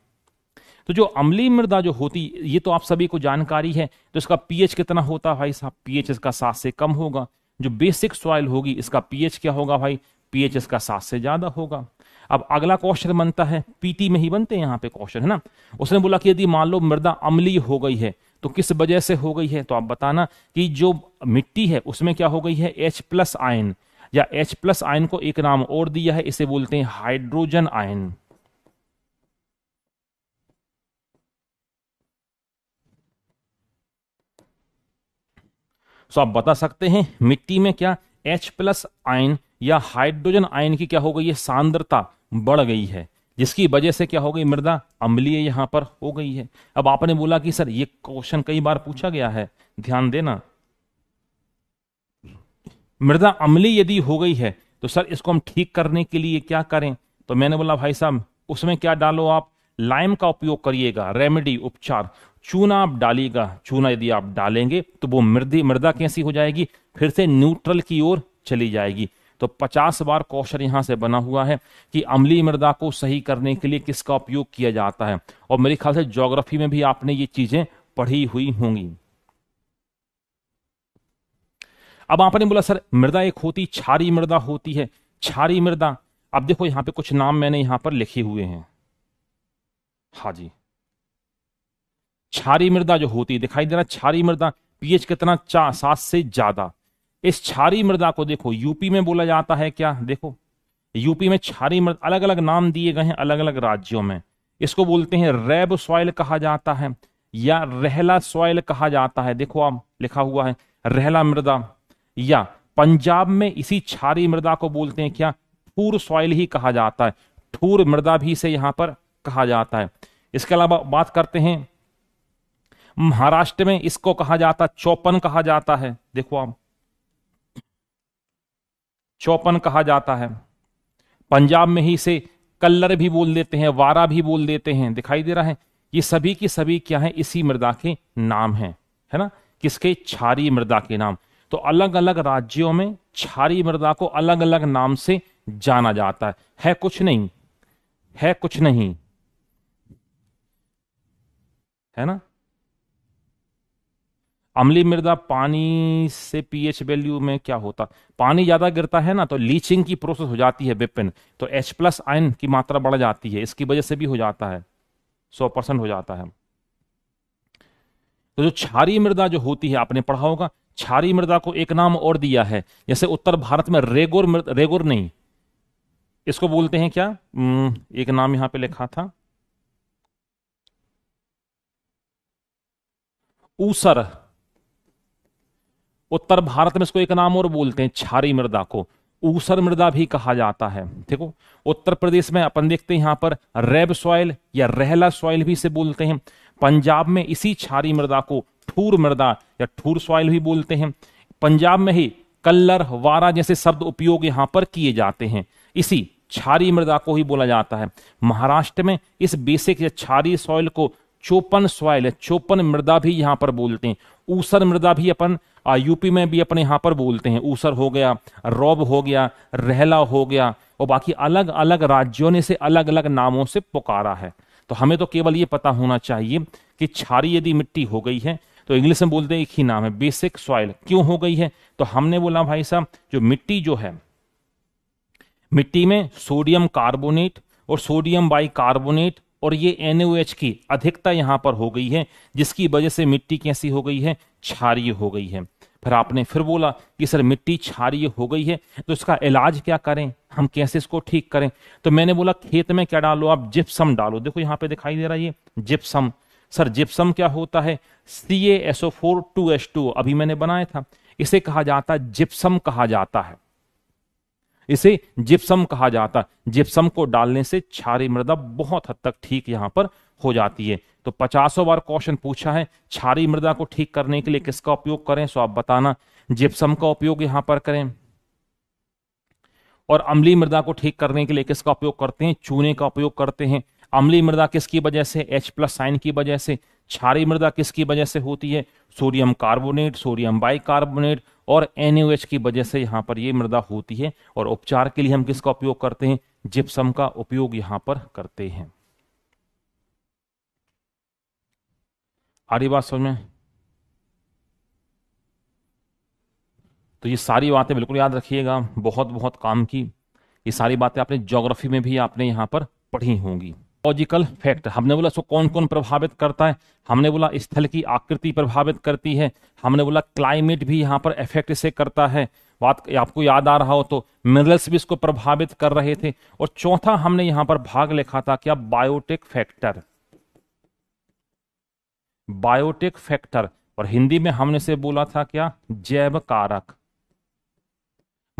तो जो अम्ली मृदा जो होती ये तो आप सभी को जानकारी है तो इसका पीएच कितना होता है भाई साहब पीएच इसका सात से कम होगा जो बेसिक सॉइल होगी इसका पीएच क्या होगा भाई पीएच इसका सात से ज्यादा होगा अब अगला क्वेश्चन बनता है पीटी में ही बनते हैं यहाँ पे क्वेश्चन है ना उसने बोला कि यदि मान लो मृदा अम्लीय हो गई है तो किस वजह से हो गई है तो आप बताना कि जो मिट्टी है उसमें क्या हो गई है एच प्लस आयन या एच प्लस आयन को एक नाम और दिया है इसे बोलते हैं हाइड्रोजन आयन सो आप बता सकते हैं मिट्टी में क्या एच प्लस आयन या हाइड्रोजन आयन की क्या हो गई है सांद्रता बढ़ गई है जिसकी वजह से क्या हो गई मृदा अम्लीय यहां पर हो गई है अब आपने बोला कि सर ये क्वेश्चन कई बार पूछा गया है ध्यान देना मृदा अम्लीय यदि हो गई है तो सर इसको हम ठीक करने के लिए क्या करें तो मैंने बोला भाई साहब उसमें क्या डालो आप लाइम का उपयोग करिएगा रेमेडी उपचार चूना आप डालिएगा चूना यदि आप डालेंगे तो वो मृदि मृदा कैसी हो जाएगी फिर से न्यूट्रल की ओर चली जाएगी तो 50 बार कौशल यहां से बना हुआ है कि अमली मृदा को सही करने के लिए किसका उपयोग किया जाता है और मेरे ख्याल से ज्योग्राफी में भी आपने ये चीजें पढ़ी हुई होंगी अब आपने बोला सर मृदा एक होती छारी मृदा होती है छारी मृदा अब देखो यहां पे कुछ नाम मैंने यहां पर लिखे हुए हैं हाँ जी छारी मृदा जो होती है दिखाई दे रहा छारी मृदा पीएच कितना चार सात से ज्यादा इस छारी मृदा को देखो यूपी में बोला जाता है क्या देखो यूपी में छारी मृदा अलग अलग नाम दिए गए हैं अलग अलग राज्यों में इसको बोलते हैं रेब सॉइल कहा जाता है या रहला सॉइल कहा जाता है देखो आप लिखा हुआ है रहला मृदा या पंजाब में इसी छारी मृदा को बोलते हैं क्या ठूर सॉइल ही कहा जाता है ठूर मृदा भी से यहाँ पर कहा जाता है इसके अलावा बात करते हैं महाराष्ट्र में इसको कहा जाता चौपन कहा जाता है देखो आप चौपन कहा जाता है पंजाब में ही इसे कल्लर भी बोल देते हैं वारा भी बोल देते हैं दिखाई दे रहा है ये सभी की सभी क्या है इसी मृदा के नाम है है ना किसके छारी मृदा के नाम तो अलग अलग राज्यों में छारी मृदा को अलग अलग नाम से जाना जाता है है कुछ नहीं है कुछ नहीं है ना अमली मृदा पानी से पीएच वैल्यू में क्या होता पानी ज़्यादा गिरता है ना तो लीचिंग की प्रोसेस हो जाती है विपिन तो एच प्लस आयन की मात्रा बढ़ जाती है इसकी वजह से भी हो जाता है सौ परसेंट हो जाता है तो जो छारी मृदा जो होती है आपने पढ़ा होगा छारी मृदा को एक नाम और दिया है जैसे उत्तर भारत में रेगोर मृद, रेगोर नहीं इसको बोलते हैं क्या एक नाम यहां पे लिखा था ऊसर उत्तर भारत में इसको एक नाम और बोलते हैं छारी मृदा को ऊसर मृदा भी कहा जाता है हो उत्तर प्रदेश में अपन देखते हैं यहां पर रेब सॉइल या रहला सॉइल भी से बोलते हैं पंजाब में इसी छारी मृदा को ठूर मृदा या ठूर सॉइल भी बोलते हैं पंजाब में ही कल्लर वारा जैसे शब्द उपयोग यहां पर किए जाते हैं इसी छारी मृदा को ही बोला जाता है महाराष्ट्र में इस बेसिक या छारी सॉइल को चौपन सॉइल है चौपन मृदा भी यहाँ पर बोलते हैं ऊसर मृदा भी अपन यूपी में भी अपने यहाँ पर बोलते हैं ऊसर हो गया रौब हो गया रहला हो गया और बाकी अलग अलग राज्यों ने से अलग अलग नामों से पुकारा है तो हमें तो केवल ये पता होना चाहिए कि छारी यदि मिट्टी हो गई है तो इंग्लिश में बोलते हैं एक ही नाम है बेसिक सॉइल क्यों हो गई है तो हमने बोला भाई साहब जो मिट्टी जो है मिट्टी में सोडियम कार्बोनेट और सोडियम कार्बोनेट और ये एन की अधिकता यहाँ पर हो गई है जिसकी वजह से मिट्टी कैसी हो गई है क्षारीय हो गई है फिर आपने फिर बोला कि सर मिट्टी क्षारीय हो गई है तो इसका इलाज क्या करें हम कैसे इसको ठीक करें तो मैंने बोला खेत में क्या डालो आप जिप्सम डालो देखो यहाँ पे दिखाई दे रहा है ये जिप्सम सर जिप्सम क्या होता है सी अभी मैंने बनाया था इसे कहा जाता है जिप्सम कहा जाता है इसे जिप्सम कहा जाता है जिप्सम को डालने से छारी मृदा बहुत हद तक ठीक यहाँ पर हो जाती है तो पचासों बार क्वेश्चन पूछा है छारी मृदा को ठीक करने के लिए किसका उपयोग करें सो आप बताना जिप्सम का उपयोग यहाँ पर करें और अम्ली मृदा को ठीक करने के लिए किसका उपयोग करते हैं चूने का उपयोग करते हैं अम्ली मृदा किसकी वजह से H प्लस साइन की वजह से क्षारी मृदा किसकी वजह से होती है सोडियम कार्बोनेट सोडियम बाइकार्बोनेट और एन की वजह से यहाँ पर ये मृदा होती है और उपचार के लिए हम किसका उपयोग करते हैं जिप्सम का उपयोग यहाँ पर करते हैं आरी बात समझ में तो ये सारी बातें बिल्कुल याद रखिएगा बहुत बहुत काम की ये सारी बातें आपने ज्योग्राफी में भी आपने यहाँ पर पढ़ी होंगी लॉजिकल फैक्ट हमने बोला सो कौन कौन प्रभावित करता है हमने बोला स्थल की आकृति प्रभावित करती है हमने बोला क्लाइमेट भी यहाँ पर इफेक्ट से करता है बात आपको याद आ रहा हो तो मिनरल्स भी इसको प्रभावित कर रहे थे और चौथा हमने यहां पर भाग लिखा था क्या बायोटेक फैक्टर बायोटेक फैक्टर और हिंदी में हमने से बोला था क्या जैव कारक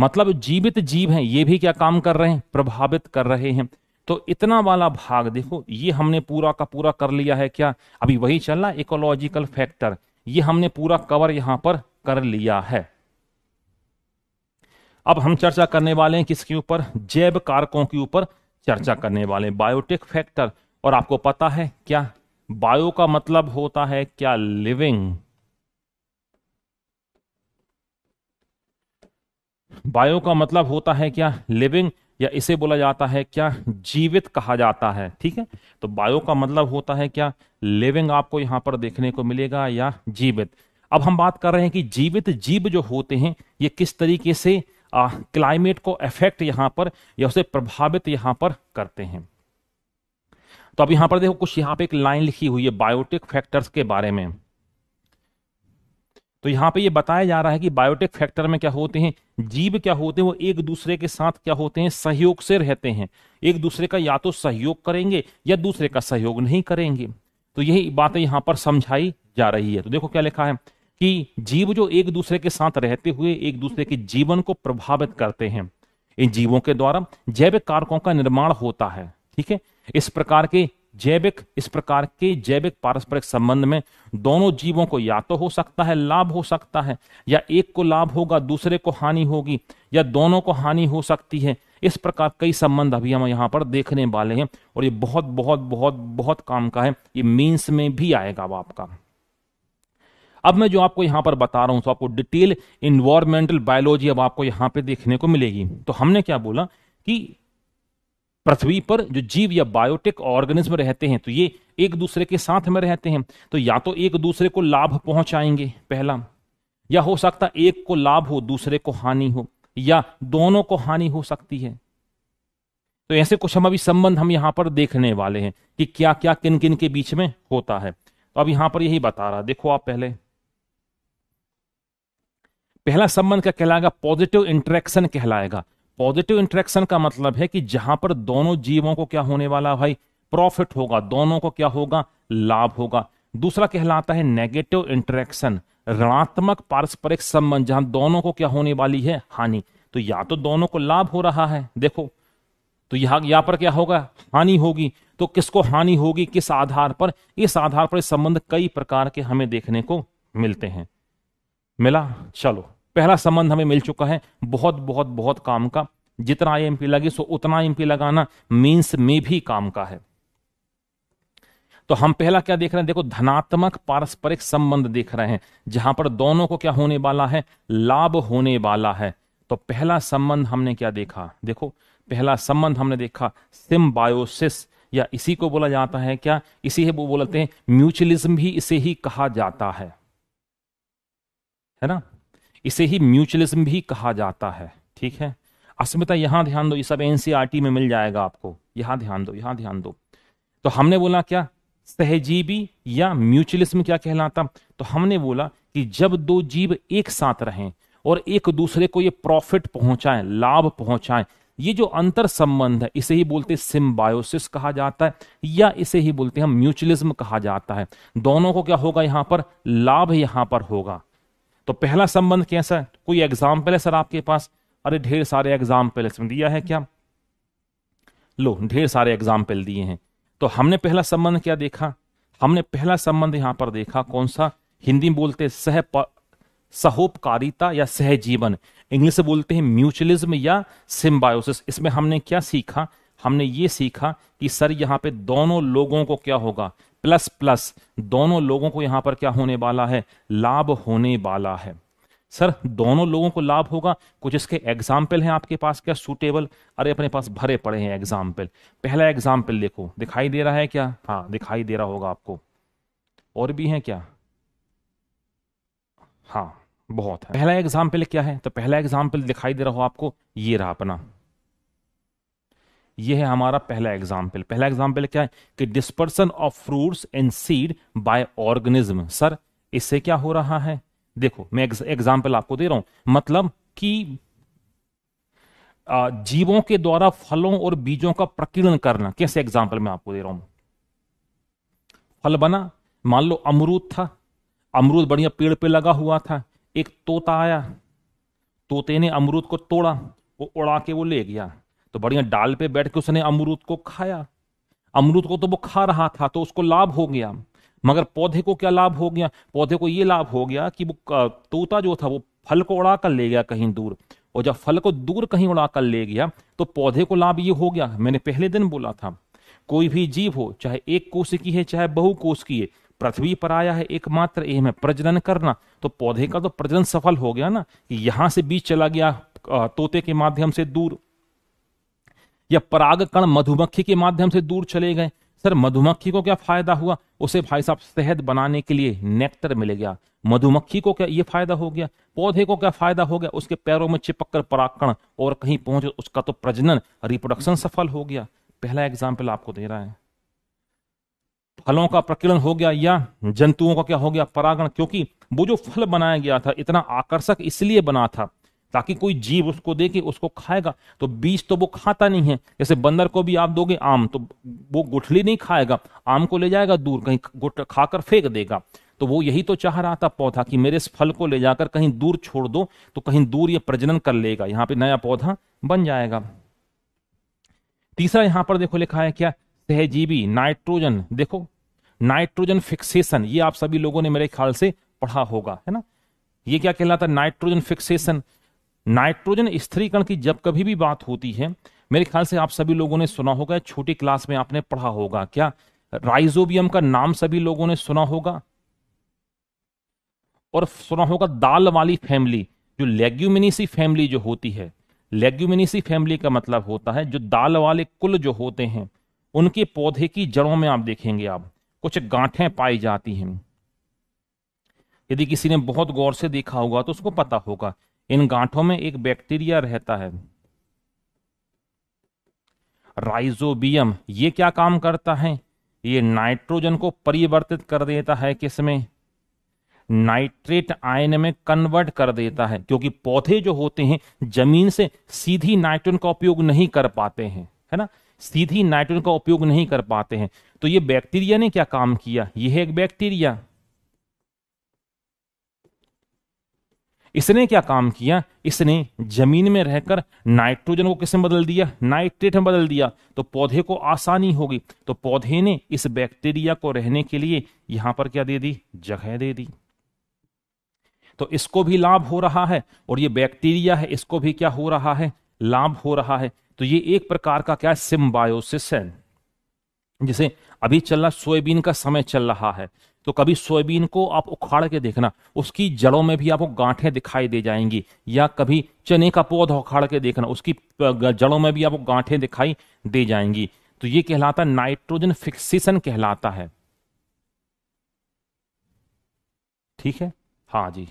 मतलब जीवित जीव हैं ये भी क्या काम कर रहे हैं प्रभावित कर रहे हैं तो इतना वाला भाग देखो ये हमने पूरा का पूरा कर लिया है क्या अभी वही चल रहा इकोलॉजिकल फैक्टर ये हमने पूरा कवर यहां पर कर लिया है अब हम चर्चा करने वाले हैं किसके ऊपर जैव कारकों के ऊपर चर्चा करने वाले बायोटिक फैक्टर और आपको पता है क्या बायो का मतलब होता है क्या लिविंग बायो का मतलब होता है क्या लिविंग या इसे बोला जाता है क्या जीवित कहा जाता है ठीक है तो बायो का मतलब होता है क्या लिविंग आपको यहाँ पर देखने को मिलेगा या जीवित अब हम बात कर रहे हैं कि जीवित जीव जो होते हैं ये किस तरीके से क्लाइमेट को इफेक्ट यहाँ पर या उसे प्रभावित यहाँ पर करते हैं तो अब यहाँ पर देखो कुछ यहाँ पे एक लाइन लिखी हुई है बायोटिक फैक्टर्स के बारे में तो यहाँ पे ये बताया जा रहा है कि बायोटिक फैक्टर में क्या होते हैं जीव क्या होते हैं वो एक दूसरे के साथ क्या होते हैं सहयोग से रहते हैं एक दूसरे का या तो सहयोग करेंगे या दूसरे का सहयोग नहीं करेंगे तो यही बातें यहाँ पर समझाई जा रही है तो देखो क्या लिखा है कि जीव जो एक दूसरे के साथ रहते हुए एक दूसरे के जीवन को प्रभावित करते हैं इन जीवों के द्वारा जैविक कारकों का निर्माण होता है ठीक है इस प्रकार के जैविक इस प्रकार के जैविक पारस्परिक संबंध में दोनों जीवों को या तो हो सकता है लाभ हो सकता है या एक को लाभ होगा दूसरे को हानि होगी या दोनों को हानि हो सकती है इस प्रकार कई संबंध अभी हम यहाँ पर देखने वाले हैं और ये बहुत बहुत बहुत बहुत काम का है ये मीन्स में भी आएगा वो आपका अब मैं जो आपको यहाँ पर बता रहा हूँ तो आपको डिटेल इन्वायरमेंटल बायोलॉजी अब आपको यहाँ पे देखने को मिलेगी तो हमने क्या बोला कि पृथ्वी पर जो जीव या बायोटिक ऑर्गेनिज्म रहते हैं तो ये एक दूसरे के साथ में रहते हैं तो या तो एक दूसरे को लाभ पहुंचाएंगे पहला या हो सकता एक को लाभ हो दूसरे को हानि हो या दोनों को हानि हो सकती है तो ऐसे कुछ हम अभी संबंध हम यहां पर देखने वाले हैं कि क्या क्या किन किन के बीच में होता है तो अब यहां पर यही बता रहा देखो आप पहले पहला संबंध क्या कहलाएगा पॉजिटिव इंटरेक्शन कहलाएगा पॉजिटिव इंट्रैक्शन का मतलब है कि जहां पर दोनों जीवों को क्या होने वाला भाई प्रॉफिट होगा दोनों को क्या होगा लाभ होगा दूसरा कहलाता है नेगेटिव इंट्रैक्शन ऋणात्मक पारस्परिक संबंध जहां दोनों को क्या होने वाली है हानि तो या तो दोनों को लाभ हो रहा है देखो तो यहां यहां पर क्या होगा हानि होगी तो किसको हानि होगी किस आधार पर इस आधार पर संबंध कई प्रकार के हमें देखने को मिलते हैं मिला चलो पहला संबंध हमें मिल चुका है बहुत बहुत बहुत काम का जितना आई लगे सो उतना एम लगाना मीन्स में भी काम का है तो हम पहला क्या देख रहे हैं देखो धनात्मक पारस्परिक संबंध देख रहे हैं जहां पर दोनों को क्या होने वाला है लाभ होने वाला है तो पहला संबंध हमने क्या देखा देखो पहला संबंध हमने देखा सिम्बायोसिस या इसी को बोला जाता है क्या इसी है वो बोलते हैं म्यूचुअलिज्म भी इसे ही कहा जाता है है ना इसे ही म्यूचुअलिज्म भी कहा जाता है ठीक है अस्मिता यहां ध्यान दो ये सब एनसीआर e में मिल जाएगा आपको यहां ध्यान दो यहां ध्यान दो तो हमने बोला क्या सहजीवी या म्यूचुअलिज्म क्या कहलाता तो हमने बोला कि जब दो जीव एक साथ रहें और एक दूसरे को ये प्रॉफिट पहुंचाए लाभ पहुंचाएं ये जो अंतर संबंध है इसे ही बोलते सिम्बायोसिस कहा जाता है या इसे ही बोलते हैं म्यूचुअलिज्म कहा जाता है दोनों को क्या होगा यहां पर लाभ यहां पर होगा तो पहला संबंध कैसा कोई एग्जाम्पल है सर आपके पास अरे ढेर सारे एग्जाम्पल इसमें दिया है क्या लो ढेर सारे एग्जाम्पल दिए हैं तो हमने पहला संबंध क्या देखा हमने पहला संबंध यहां पर देखा कौन सा हिंदी में बोलते सह सहोपकारिता या सहजीवन इंग्लिश में बोलते हैं म्यूचुअलिज्म या सिम्बायोसिस इसमें हमने क्या सीखा हमने ये सीखा कि सर यहाँ पे दोनों लोगों को क्या होगा प्लस प्लस दोनों लोगों को यहां पर क्या होने वाला है लाभ होने वाला है सर दोनों लोगों को लाभ होगा कुछ इसके एग्जाम्पल हैं आपके पास क्या सूटेबल अरे अपने पास भरे पड़े हैं एग्जाम्पल पहला एग्जाम्पल देखो दिखाई दे रहा है क्या हाँ दिखाई दे रहा होगा आपको और भी है क्या हाँ बहुत है पहला एग्जाम्पल क्या है तो पहला एग्जाम्पल दिखाई दे रहा हो आपको ये रहा अपना यह है हमारा पहला एग्जाम्पल पहला एग्जाम्पल क्या है कि dispersion of fruits and seed by organism sir इससे क्या हो रहा है देखो मैं एग्जाम्पल आपको दे रहा हूं मतलब कि जीवों के द्वारा फलों और बीजों का प्रकीर्ण करना कैसे एग्जाम्पल मैं आपको दे रहा हूं फल बना मान लो अमरूद था अमरूद बढ़िया पेड़ पे लगा हुआ था एक तोता आया तोते ने अमरूद को तोड़ा वो उड़ा के वो ले गया तो बढ़िया डाल पे बैठ के उसने अमरूद को खाया अमरूद को तो वो खा रहा था तो उसको लाभ हो गया मगर पौधे को क्या लाभ हो गया पौधे को ये लाभ हो गया कि वो तोता जो था वो फल को उड़ा कर ले गया कहीं दूर और जब फल को दूर कहीं उड़ा कर ले गया तो पौधे को लाभ ये हो गया मैंने पहले दिन बोला था कोई भी जीव हो चाहे एक कोष की है चाहे बहु कोश की है पृथ्वी पर आया है एकमात्र एम है प्रजनन करना तो पौधे का तो प्रजनन सफल हो गया ना यहाँ से बीज चला गया तोते के माध्यम से दूर या पराग कण मधुमक्खी के माध्यम से दूर चले गए सर मधुमक्खी को क्या फायदा हुआ उसे भाई साहब शहद बनाने के लिए नेक्टर मिल गया मधुमक्खी को क्या ये फायदा हो गया पौधे को क्या फायदा हो गया उसके पैरों में चिपक कर परागकण और कहीं पहुंचे उसका तो प्रजनन रिप्रोडक्शन सफल हो गया पहला एग्जाम्पल आपको दे रहा है फलों का प्रकीर्ण हो गया या जंतुओं का क्या हो गया परागण क्योंकि वो जो फल बनाया गया था इतना आकर्षक इसलिए बना था ताकि कोई जीव उसको देके उसको खाएगा तो बीज तो वो खाता नहीं है जैसे बंदर को भी आप दोगे आम तो वो गुठली नहीं खाएगा आम को ले जाएगा दूर कहीं गुट खाकर फेंक देगा तो वो यही तो चाह रहा था पौधा कि मेरे इस फल को ले जाकर कहीं दूर छोड़ दो तो कहीं दूर ये प्रजनन कर लेगा यहाँ पे नया पौधा बन जाएगा तीसरा यहां पर देखो लिखा है क्या सहजीवी नाइट्रोजन देखो नाइट्रोजन फिक्सेशन ये आप सभी लोगों ने मेरे ख्याल से पढ़ा होगा है ना ये क्या कहलाता है नाइट्रोजन फिक्सेशन नाइट्रोजन स्थिरीकरण की जब कभी भी बात होती है मेरे ख्याल से आप सभी लोगों ने सुना होगा छोटी क्लास में आपने पढ़ा होगा क्या राइजोबियम का नाम सभी लोगों ने सुना होगा और सुना होगा दाल वाली फैमिली जो लेग्यूमिनीसी फैमिली जो होती है लेग्यूमिनीसी फैमिली का मतलब होता है जो दाल वाले कुल जो होते हैं उनके पौधे की जड़ों में आप देखेंगे आप कुछ गांठें पाई जाती हैं यदि किसी ने बहुत गौर से देखा होगा तो उसको पता होगा इन गांठों में एक बैक्टीरिया रहता है राइजोबियम ये क्या काम करता है ये नाइट्रोजन को परिवर्तित कर देता है किसमें नाइट्रेट आयन में कन्वर्ट कर देता है क्योंकि पौधे जो होते हैं जमीन से सीधी नाइट्रोजन का उपयोग नहीं कर पाते हैं है ना सीधी नाइट्रोजन का उपयोग नहीं कर पाते हैं तो ये बैक्टीरिया ने क्या काम किया यह है एक बैक्टीरिया इसने क्या काम किया इसने जमीन में रहकर नाइट्रोजन को किसमें बदल दिया नाइट्रेट में बदल दिया तो पौधे को आसानी होगी तो पौधे ने इस बैक्टीरिया को रहने के लिए यहां पर क्या दे दी जगह दे दी तो इसको भी लाभ हो रहा है और ये बैक्टीरिया है इसको भी क्या हो रहा है लाभ हो रहा है तो ये एक प्रकार का क्या सिम्बायोसिस है जिसे अभी चल रहा सोयाबीन का समय चल रहा है तो कभी सोयाबीन को आप उखाड़ के देखना उसकी जड़ों में भी आपको गांठें दिखाई दे जाएंगी या कभी चने का पौधा उखाड़ के देखना उसकी जड़ों में भी आपको गांठें दिखाई दे जाएंगी तो ये कहलाता है नाइट्रोजन फिक्सेशन कहलाता है ठीक है हाँ जी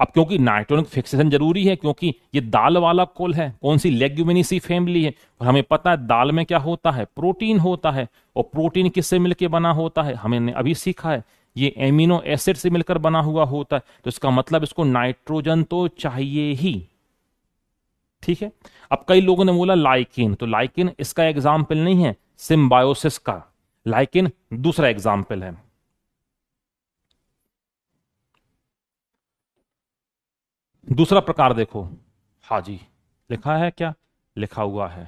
अब क्योंकि नाइट्रोजन फिक्सेशन जरूरी है क्योंकि ये दाल वाला कोल है कौन सी लेग्यूमिनीसी फैमिली है और हमें पता है दाल में क्या होता है प्रोटीन होता है और प्रोटीन किससे मिलकर बना होता है हमने अभी सीखा है ये एमिनो एसिड से मिलकर बना हुआ होता है तो इसका मतलब इसको नाइट्रोजन तो चाहिए ही ठीक है अब कई लोगों ने बोला लाइकिन तो लाइकिन इसका एग्जाम्पल नहीं है सिम्बायोसिस का लाइकिन दूसरा एग्जाम्पल है दूसरा प्रकार देखो हाजी लिखा है क्या लिखा हुआ है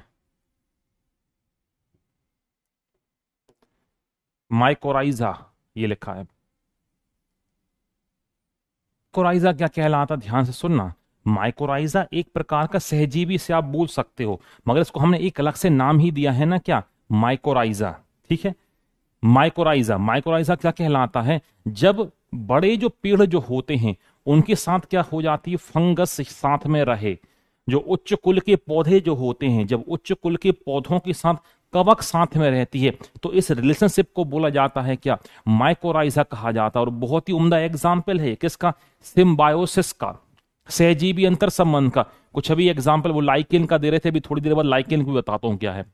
माइकोराइजा ये लिखा है माइकोराइजा क्या कहलाता ध्यान से सुनना माइकोराइजा एक प्रकार का सहजीवी से आप बोल सकते हो मगर इसको हमने एक अलग से नाम ही दिया है ना क्या माइकोराइजा ठीक है माइकोराइजा माइकोराइजा क्या कहलाता है जब बड़े जो पेड़ जो होते हैं उनके साथ क्या हो जाती है फंगस साथ में रहे जो उच्च कुल के पौधे जो होते हैं जब उच्च कुल के पौधों के साथ कवक साथ में रहती है तो इस रिलेशनशिप को बोला जाता है क्या माइकोराइजा कहा जाता है और बहुत ही उम्दा एग्जाम्पल है किसका सिम्बायोसिस का सहजीवी अंतर संबंध का कुछ अभी एग्जाम्पल वो लाइकेन का दे रहे थे अभी थोड़ी देर बाद लाइकेन को बताता हूँ क्या है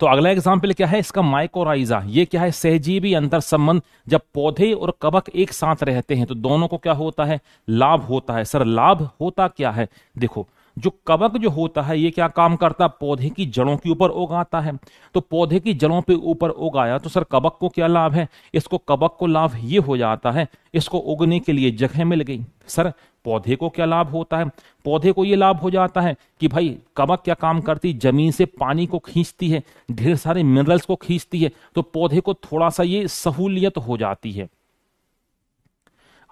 तो अगला एग्जाम्पल क्या है इसका माइकोराइजा ये क्या है सहजीवी अंतर संबंध जब पौधे और कबक एक साथ रहते हैं तो दोनों को क्या होता है लाभ होता है सर लाभ होता क्या है देखो जो कवक जो होता है ये क्या काम करता है पौधे की जड़ों के ऊपर उगाता है तो पौधे की जड़ों पे ऊपर उगाया तो सर कवक को क्या लाभ है इसको कवक को लाभ ये हो जाता है इसको उगने के लिए जगह मिल गई सर पौधे को क्या लाभ होता है पौधे को ये लाभ हो जाता है कि भाई कवक क्या काम करती जमीन से पानी को खींचती है ढेर सारे मिनरल्स को खींचती है तो पौधे को थोड़ा सा ये सहूलियत हो जाती है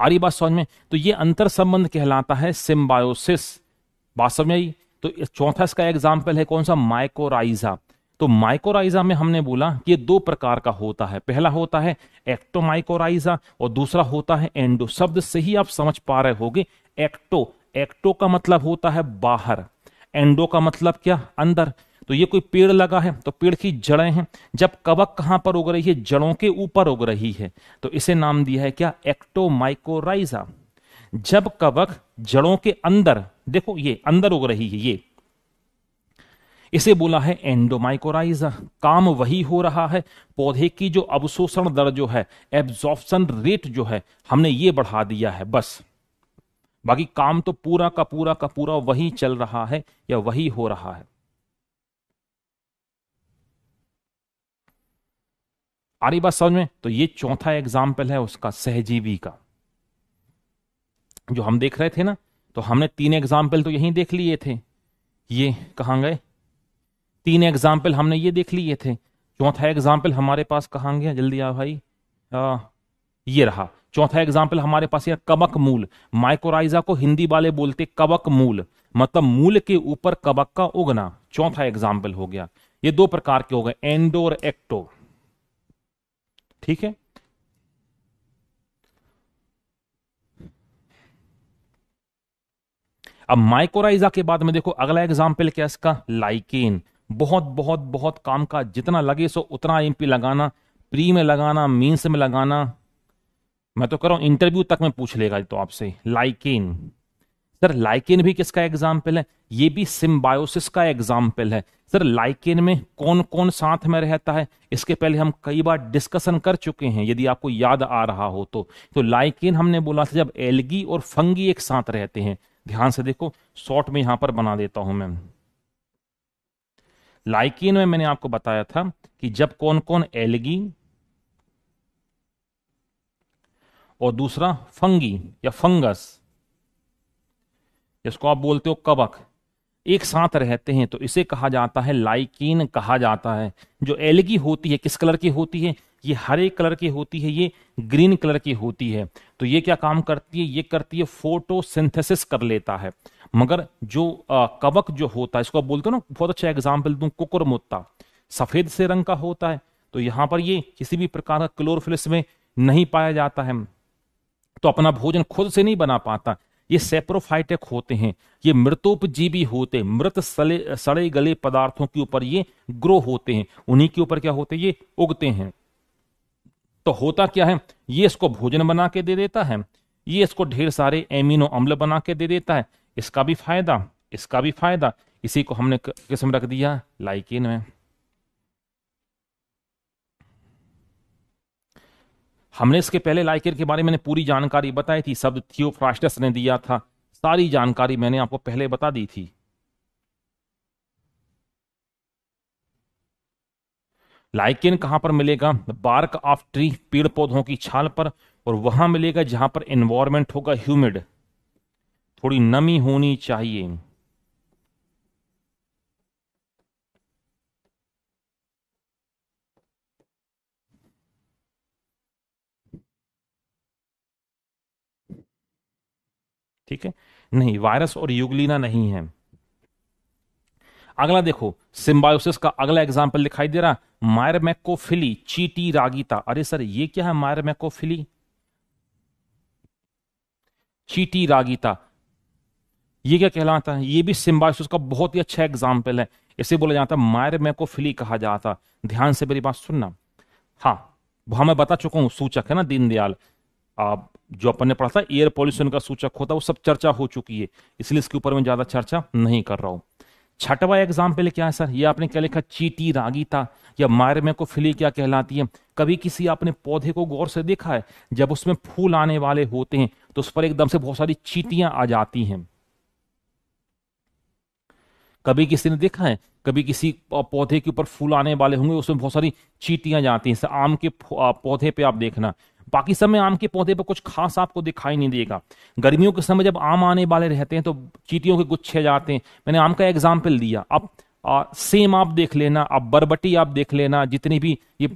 आ रही बात समझ में तो ये अंतर संबंध कहलाता है सिम्बायोसिस बात समझ आई तो चौथा इसका एग्जाम्पल है कौन सा माइकोराइजा तो माइकोराइजा में हमने बोला कि ये दो प्रकार का होता है पहला होता है एक्टोमाइकोराइजा और दूसरा होता है एंडो शब्द से ही आप समझ पा रहे होगे एक्टो एक्टो का मतलब होता है बाहर एंडो का मतलब क्या अंदर तो ये कोई पेड़ लगा है तो पेड़ की जड़ें हैं जब कवक कहां पर उग रही है जड़ों के ऊपर उग रही है तो इसे नाम दिया है क्या एक्टोमाइकोराइजा जब कवक जड़ों के अंदर देखो ये अंदर उग रही है ये इसे बोला है एंडोमाइकोराइजा काम वही हो रहा है पौधे की जो अवशोषण दर जो है एब्जॉर्प्शन रेट जो है हमने ये बढ़ा दिया है बस बाकी काम तो पूरा का पूरा का पूरा वही चल रहा है या वही हो रहा है आ रही बात समझ में तो ये चौथा एग्जाम्पल है उसका सहजीवी का जो हम देख रहे थे ना तो हमने तीन एग्जाम्पल तो यहीं देख लिए थे ये कहा गए तीन एग्जाम्पल हमने ये देख लिए थे चौथा एग्जाम्पल हमारे पास कहा गया जल्दी आ भाई आ, ये रहा चौथा एग्जाम्पल हमारे पास है कबक मूल माइकोराइजा को हिंदी वाले बोलते कबक मूल मतलब मूल के ऊपर कबक का उगना चौथा एग्जाम्पल हो गया ये दो प्रकार के हो गए एंडोर एक्टो ठीक है अब माइकोराइजा के बाद में देखो अगला एग्जाम्पल क्या इसका लाइकेन बहुत बहुत बहुत काम का जितना लगे सो उतना एमपी लगाना प्री में लगाना मीन्स में लगाना मैं तो कह रहा हूं इंटरव्यू तक में पूछ लेगा तो आपसे लाइकेन सर लाइकेन भी किसका एग्जाम्पल है ये भी सिम्बायोसिस का एग्जाम्पल है सर लाइकेन में कौन कौन साथ में रहता है इसके पहले हम कई बार डिस्कशन कर चुके हैं यदि आपको याद आ रहा हो तो तो लाइकेन हमने बोला था जब एलगी और फंगी एक साथ रहते हैं ध्यान से देखो शॉर्ट में यहां पर बना देता हूं मैं लाइकेन में मैंने आपको बताया था कि जब कौन कौन एलगी और दूसरा फंगी या फंगस जिसको आप बोलते हो कवक एक साथ रहते हैं तो इसे कहा जाता है लाइकीन कहा जाता है जो एलगी होती है किस कलर की होती है ये हरे कलर की होती है ये ग्रीन कलर की होती है तो ये क्या काम करती है ये करती है फोटोसिंथेसिस कर लेता है मगर जो आ, कवक जो होता है इसको आप बोलते हो ना बहुत अच्छा एग्जाम्पल दू कुकुरमुत्ता सफेद से रंग का होता है तो यहां पर ये किसी भी प्रकार का क्लोरफिलिस में नहीं पाया जाता है तो अपना भोजन खुद से नहीं बना पाता ये सेप्रोफाइटिक होते हैं ये मृतोपजीवी होते मृत सले सड़े गले पदार्थों के ऊपर ये ग्रो होते हैं उन्हीं के ऊपर क्या होते हैं ये उगते हैं तो होता क्या है ये इसको भोजन बना के दे देता है ये इसको ढेर सारे एमिनो अम्ल बना के दे देता है इसका भी फायदा इसका भी फायदा इसी को हमने किस्म रख दिया लाइकिन में हमने इसके पहले लाइकेर के बारे में पूरी जानकारी बताई थी शब्द थियोफ्रास्टस ने दिया था सारी जानकारी मैंने आपको पहले बता दी थी लाइकेन कहां पर मिलेगा बार्क ऑफ ट्री पेड़ पौधों की छाल पर और वहां मिलेगा जहां पर इन्वायरमेंट होगा ह्यूमिड थोड़ी नमी होनी चाहिए ठीक है नहीं वायरस और युगलीना नहीं है अगला देखो सिम्बायोसिस का अगला एग्जाम्पल दिखाई दे रहा मायरमैकोफिली चीटी रागीता अरे सर ये क्या है मायरमैकोफिली चीटी रागीता ये क्या कहलाता है ये भी सिम्बायोसिस का बहुत ही अच्छा एग्जाम्पल है इसे बोला जाता है मायरमैकोफिली कहा जाता ध्यान से मेरी बात सुनना हाँ वहां बता चुका हूं सूचक है ना दीनदयाल जो अपन ने पढ़ा था एयर पॉल्यूशन का सूचक होता है वो सब चर्चा हो चुकी है इसलिए इसके ऊपर मैं ज्यादा चर्चा नहीं कर रहा हूं छठवा एग्जाम्पल क्या है सर ये आपने क्या लिखा चीटी रागी था या मारमे को फिली क्या कहलाती है कभी किसी आपने पौधे को गौर से देखा है जब उसमें फूल आने वाले होते हैं तो उस पर एकदम से बहुत सारी चीटियां आ जाती हैं कभी किसी ने देखा है कभी किसी पौधे के ऊपर फूल आने वाले होंगे उसमें बहुत सारी चीटियां जाती हैं आम के पौधे पे आप देखना बाकी समय आम के पौधे पर कुछ खास आपको दिखाई नहीं देगा गर्मियों के समय जब आम आने वाले रहते हैं तो चीटियों के गुच्छे जाते हैं मैंने आम का एग्जाम्पल दिया अब आ, सेम आप देख लेना आप बरबटी आप देख लेना जितनी भी ये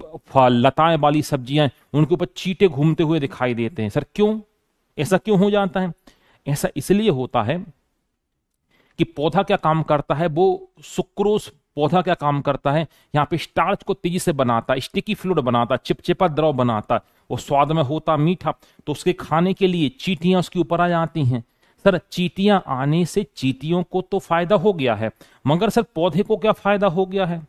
लताएं वाली सब्जियां उनके ऊपर चीटे घूमते हुए दिखाई देते हैं सर क्यों ऐसा क्यों हो जाता है ऐसा इसलिए होता है कि पौधा क्या काम करता है वो सुक्रोस पौधा क्या काम करता है यहाँ पे स्टार्च को तेजी से बनाता स्टिकी फ्लूड बनाता चिपचिपा द्रव बनाता वो स्वाद में होता मीठा तो उसके खाने के लिए चीटियां उसके ऊपर आ जाती हैं सर चीटियां आने से चीटियों को तो फायदा हो गया है मगर सर पौधे को क्या फायदा हो गया है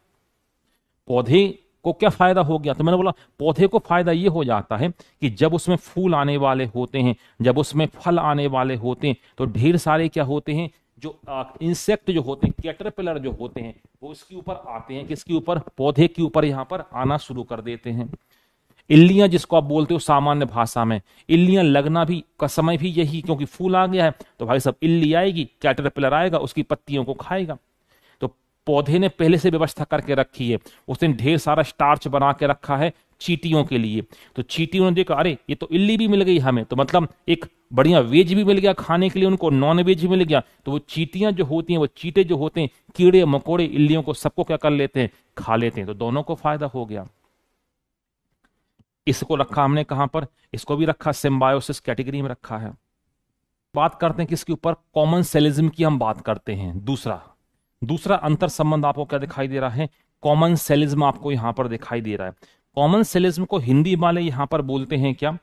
पौधे को क्या फायदा हो गया तो मैंने बोला पौधे को फायदा ये हो जाता है कि जब उसमें फूल आने वाले होते हैं जब उसमें फल आने वाले होते हैं तो ढेर सारे क्या होते हैं जो इंसेक्ट जो होते हैं कैटरपिलर जो होते हैं वो इसके ऊपर आते हैं किसके ऊपर पौधे के ऊपर यहाँ पर आना शुरू कर देते हैं इल्लियां जिसको आप बोलते हो सामान्य भाषा में इल्लियां लगना भी का समय भी यही क्योंकि फूल आ गया है तो भाई साहब इल्ली आएगी कैटरपिलर आएगा उसकी पत्तियों को खाएगा पौधे ने पहले से व्यवस्था करके रखी है उसने ढेर सारा स्टार्च बना के रखा है चीटियों के लिए तो चीटियों ने देखा अरे ये तो इल्ली भी मिल गई हमें तो मतलब एक बढ़िया वेज भी मिल गया खाने के लिए उनको नॉन वेज भी मिल गया तो वो चीटियां जो होती हैं वो चीटे जो होते हैं कीड़े मकोड़े इल्लियों को सबको क्या कर लेते हैं खा लेते हैं तो दोनों को फायदा हो गया इसको रखा हमने कहां पर इसको भी रखा सिम्बायोसिस कैटेगरी में रखा है बात करते हैं किसके ऊपर कॉमन सेलिज्म की हम बात करते हैं दूसरा दूसरा अंतर संबंध आपको क्या दिखाई दे रहा है कॉमन सेलिज्म आपको यहाँ पर दिखाई दे रहा है कॉमन सेलिज्म को हिंदी वाले यहाँ पर बोलते हैं क्या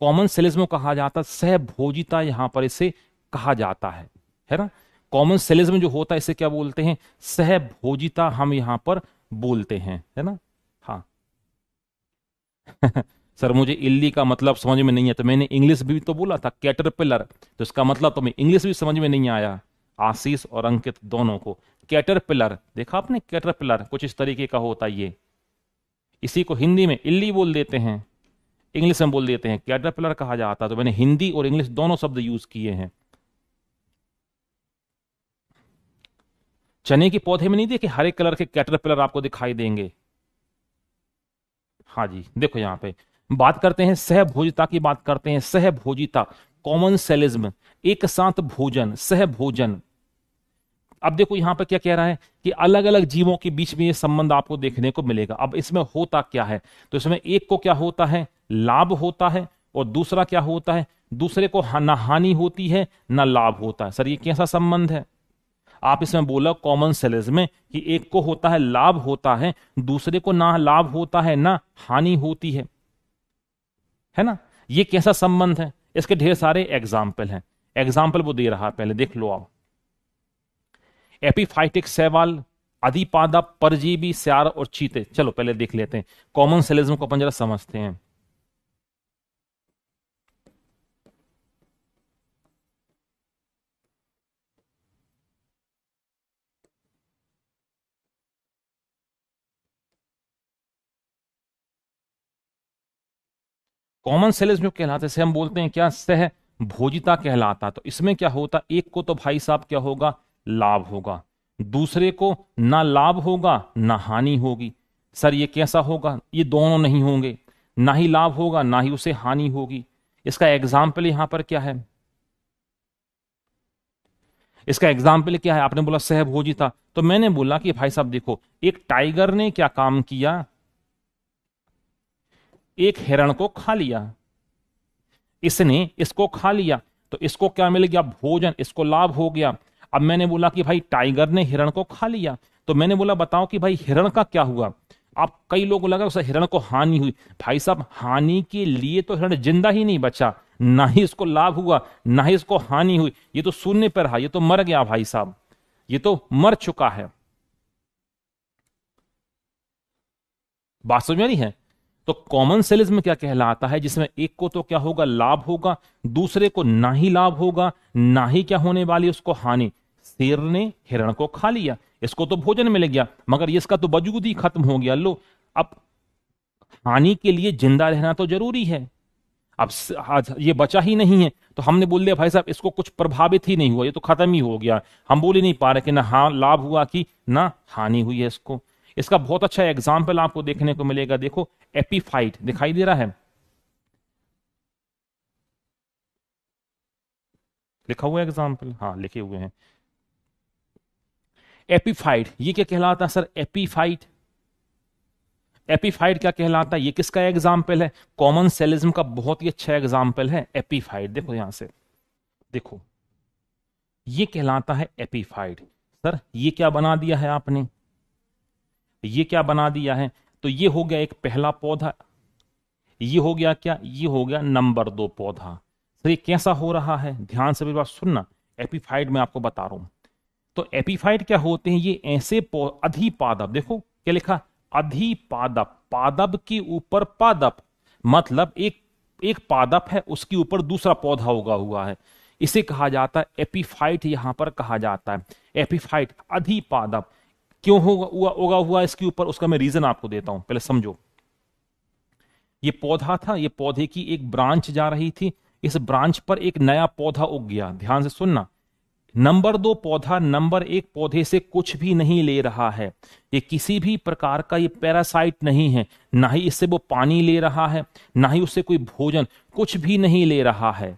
कॉमन सेलिज्म कहा जाता है सहभोजिता यहाँ पर इसे कहा जाता है है ना कॉमन सेलिज्म जो होता है इसे क्या बोलते हैं सहभोजिता हम यहाँ पर बोलते हैं है ना हाँ सर मुझे इल्ली का मतलब समझ में नहीं है तो मैंने इंग्लिश भी तो बोला था कैटरपिलर तो इसका मतलब तो मैं इंग्लिश भी समझ में नहीं आया आशीष और अंकित दोनों को कैटरपिलर देखा आपने कैटरपिलर कुछ इस तरीके का होता है ये इसी को हिंदी में इल्ली बोल देते हैं इंग्लिश में बोल देते हैं कैटरपिलर कहा जाता है तो मैंने हिंदी और इंग्लिश दोनों शब्द यूज किए हैं चने के पौधे में नहीं देखे हरे कलर के कैटरपिलर आपको दिखाई देंगे हाँ जी देखो यहां पे बात करते हैं सहभोजिता की बात करते हैं सहभोजिता कॉमन सेलिज्म एक साथ भोजन सहभोजन अब देखो यहां पर क्या कह रहा है कि अलग अलग जीवों के बीच में ये संबंध आपको देखने को मिलेगा अब इसमें होता क्या है तो इसमें एक को क्या होता है लाभ होता है और दूसरा क्या होता है दूसरे को ना हानि होती है ना लाभ होता है सर ये कैसा संबंध है आप इसमें बोला कॉमन सेलेज में कि एक को होता है लाभ होता है दूसरे को ना लाभ होता है ना हानि होती है है ना ये कैसा संबंध है इसके ढेर सारे एग्जाम्पल हैं एग्जाम्पल वो दे रहा है पहले देख लो आप एपीफाइटिक सेवाल अधिपादा परजीवी स्यार और चीते चलो पहले देख लेते हैं कॉमन सेलिज्म को अपन जरा समझते हैं कॉमन सेलिज्म जो कहलाते से हम बोलते हैं क्या सह भोजिता कहलाता तो इसमें क्या होता एक को तो भाई साहब क्या होगा लाभ होगा दूसरे को ना लाभ होगा ना हानि होगी सर ये कैसा होगा ये दोनों नहीं होंगे ना ही लाभ होगा ना ही उसे हानि होगी इसका एग्जाम्पल यहां पर क्या है इसका एग्जाम्पल क्या है आपने बोला सहब हो जीता तो मैंने बोला कि भाई साहब देखो एक टाइगर ने क्या काम किया एक हिरण को खा लिया इसने इसको खा लिया तो इसको क्या मिल गया भोजन इसको लाभ हो गया अब मैंने बोला कि भाई टाइगर ने हिरण को खा लिया तो मैंने बोला बताओ कि भाई हिरण का क्या हुआ आप कई लोगों को लगा उसे हिरण को हानि हुई भाई साहब हानि के लिए तो हिरण जिंदा ही नहीं बचा ना ही इसको लाभ हुआ ना ही इसको हानि हुई ये तो शून्य पर रहा ये तो मर गया भाई साहब ये तो मर चुका है बात समझ में है तो कॉमन सेलिज्म क्या कहलाता है जिसमें एक को तो क्या होगा लाभ होगा दूसरे को ना ही लाभ होगा ना ही क्या होने वाली उसको हानि शेर ने हिरण को खा लिया इसको तो भोजन मिल गया मगर इसका तो वजूद ही खत्म हो गया लो अब हानि के लिए जिंदा रहना तो जरूरी है अब ये बचा ही नहीं है तो हमने बोल दिया भाई साहब इसको कुछ प्रभावित ही नहीं हुआ ये तो खत्म ही हो गया हम बोल ही नहीं पा रहे कि ना हाँ लाभ हुआ कि ना हानि हुई है इसको इसका बहुत अच्छा एग्जाम्पल आपको देखने को मिलेगा देखो एपीफाइट दिखाई दे रहा है लिखा हुआ एग्जाम्पल हाँ लिखे हुए हैं एपीफाइट ये क्या कहलाता है सर एपीफाइट एपीफाइट क्या कहलाता है ये किसका एग्जाम्पल है कॉमन सेलिज्म का बहुत ही अच्छा एग्जाम्पल है एपीफाइट देखो यहां से देखो ये कहलाता है एपीफाइट सर ये क्या बना दिया है आपने ये क्या बना दिया है तो ये हो गया एक पहला पौधा ये हो गया क्या ये हो गया नंबर दो पौधा सर ये कैसा हो रहा है ध्यान से भी बात सुनना एपीफाइड में आपको बता रहा हूं तो एपिफाइट क्या होते हैं ये ऐसे अधिपादप देखो क्या लिखा अधिपादप पादप के ऊपर पादप मतलब एक एक पादप है उसके ऊपर दूसरा पौधा उगा हुआ है इसे कहा जाता है एपिफाइट यहां पर कहा जाता है एपिफाइट अधिपादप क्यों होगा हुआ, होगा हुआ इसके ऊपर उसका मैं रीजन आपको देता हूं पहले समझो ये पौधा था ये पौधे की एक ब्रांच जा रही थी इस ब्रांच पर एक नया पौधा उग गया ध्यान से सुनना नंबर दो पौधा नंबर एक पौधे से कुछ भी नहीं ले रहा है ये किसी भी प्रकार का ये पैरासाइट नहीं है ना ही इससे वो पानी ले रहा है ना ही उससे कोई भोजन कुछ भी नहीं ले रहा है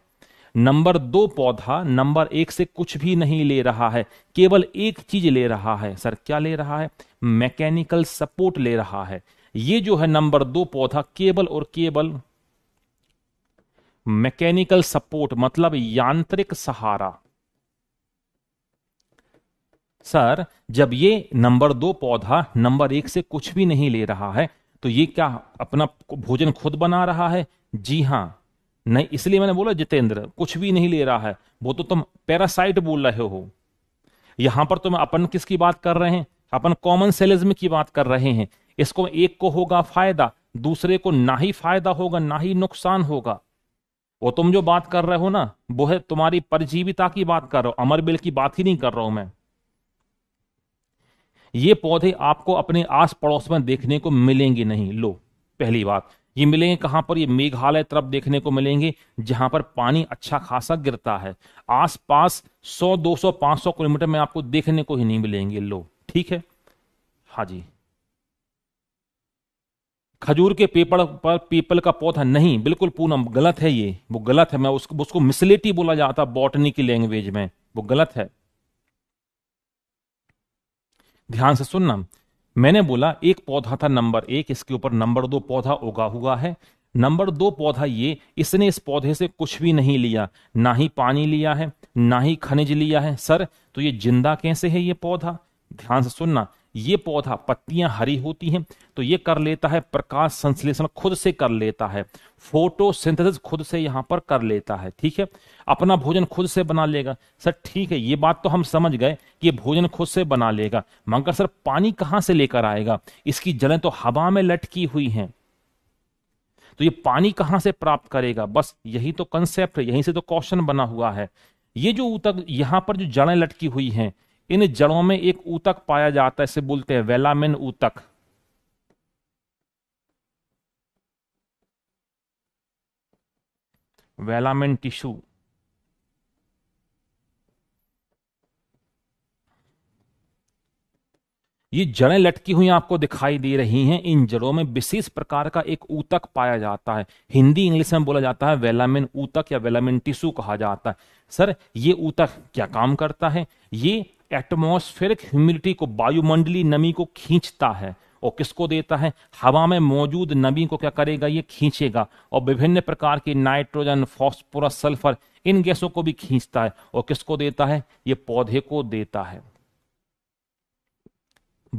नंबर दो पौधा नंबर एक से कुछ भी नहीं ले रहा है केवल एक चीज ले रहा है सर क्या ले रहा है मैकेनिकल सपोर्ट ले रहा है ये जो है नंबर दो पौधा केवल और केवल मैकेनिकल सपोर्ट मतलब यांत्रिक सहारा सर जब ये नंबर दो पौधा नंबर एक से कुछ भी नहीं ले रहा है तो ये क्या अपना भोजन खुद बना रहा है जी हाँ नहीं इसलिए मैंने बोला जितेंद्र कुछ भी नहीं ले रहा है वो तो तुम पैरासाइट बोल रहे हो यहां पर तुम अपन किसकी बात कर रहे हैं अपन कॉमन सेलिज्म की बात कर रहे हैं इसको एक को होगा फायदा दूसरे को ना ही फायदा होगा ना ही नुकसान होगा वो तुम जो बात कर रहे हो ना वो है तुम्हारी परजीविता की बात कर रहे हो अमर बिल की बात ही नहीं कर रहा हूं मैं ये पौधे आपको अपने आस पड़ोस में देखने को मिलेंगे नहीं लो पहली बात ये मिलेंगे कहाँ पर ये मेघालय तरफ देखने को मिलेंगे जहां पर पानी अच्छा खासा गिरता है आसपास सौ पांच सौ किलोमीटर में आपको देखने को ही नहीं मिलेंगे लो ठीक है हाँ जी खजूर के पेपर पर पीपल का पौधा नहीं बिल्कुल पूनम गलत है ये वो गलत है मैं उसको उसको मिसलेटी बोला जाता बॉटनी की लैंग्वेज में वो गलत है ध्यान से सुनना मैंने बोला एक पौधा था नंबर एक इसके ऊपर नंबर दो पौधा उगा हुआ है नंबर दो पौधा ये इसने इस पौधे से कुछ भी नहीं लिया ना ही पानी लिया है ना ही खनिज लिया है सर तो ये जिंदा कैसे है ये पौधा ध्यान से सुनना ये पौधा पत्तियां हरी होती हैं तो ये कर लेता है प्रकाश संश्लेषण खुद से कर लेता है फोटोसिंथेसिस खुद से यहां पर कर लेता है ठीक है अपना भोजन खुद से बना लेगा सर ठीक है ये बात तो हम समझ गए कि ये भोजन खुद से बना लेगा मगर सर पानी कहां से लेकर आएगा इसकी जड़ें तो हवा में लटकी हुई हैं तो ये पानी कहां से प्राप्त करेगा बस यही तो कंसेप्ट है यहीं से तो क्वेश्चन बना हुआ है ये जो ऊतक यहाँ पर जो जड़ें लटकी हुई हैं इन जड़ों में एक ऊतक पाया जाता है इसे बोलते हैं वेलामिन ऊतक वेलामिन टिश्यू ये जड़ें लटकी हुई आपको दिखाई दे रही हैं इन जड़ों में विशेष प्रकार का एक ऊतक पाया जाता है हिंदी इंग्लिश में बोला जाता है वेलामिन ऊतक या वेलामिन टिश्यू कहा जाता है सर ये ऊतक क्या काम करता है ये एटमोस्फेरिक ह्यूमिडिटी को वायुमंडली नमी को खींचता है और किसको देता है हवा में मौजूद नमी को क्या करेगा ये खींचेगा और विभिन्न प्रकार के नाइट्रोजन फॉस्फोरस सल्फर इन गैसों को भी खींचता है और किसको देता है ये पौधे को देता है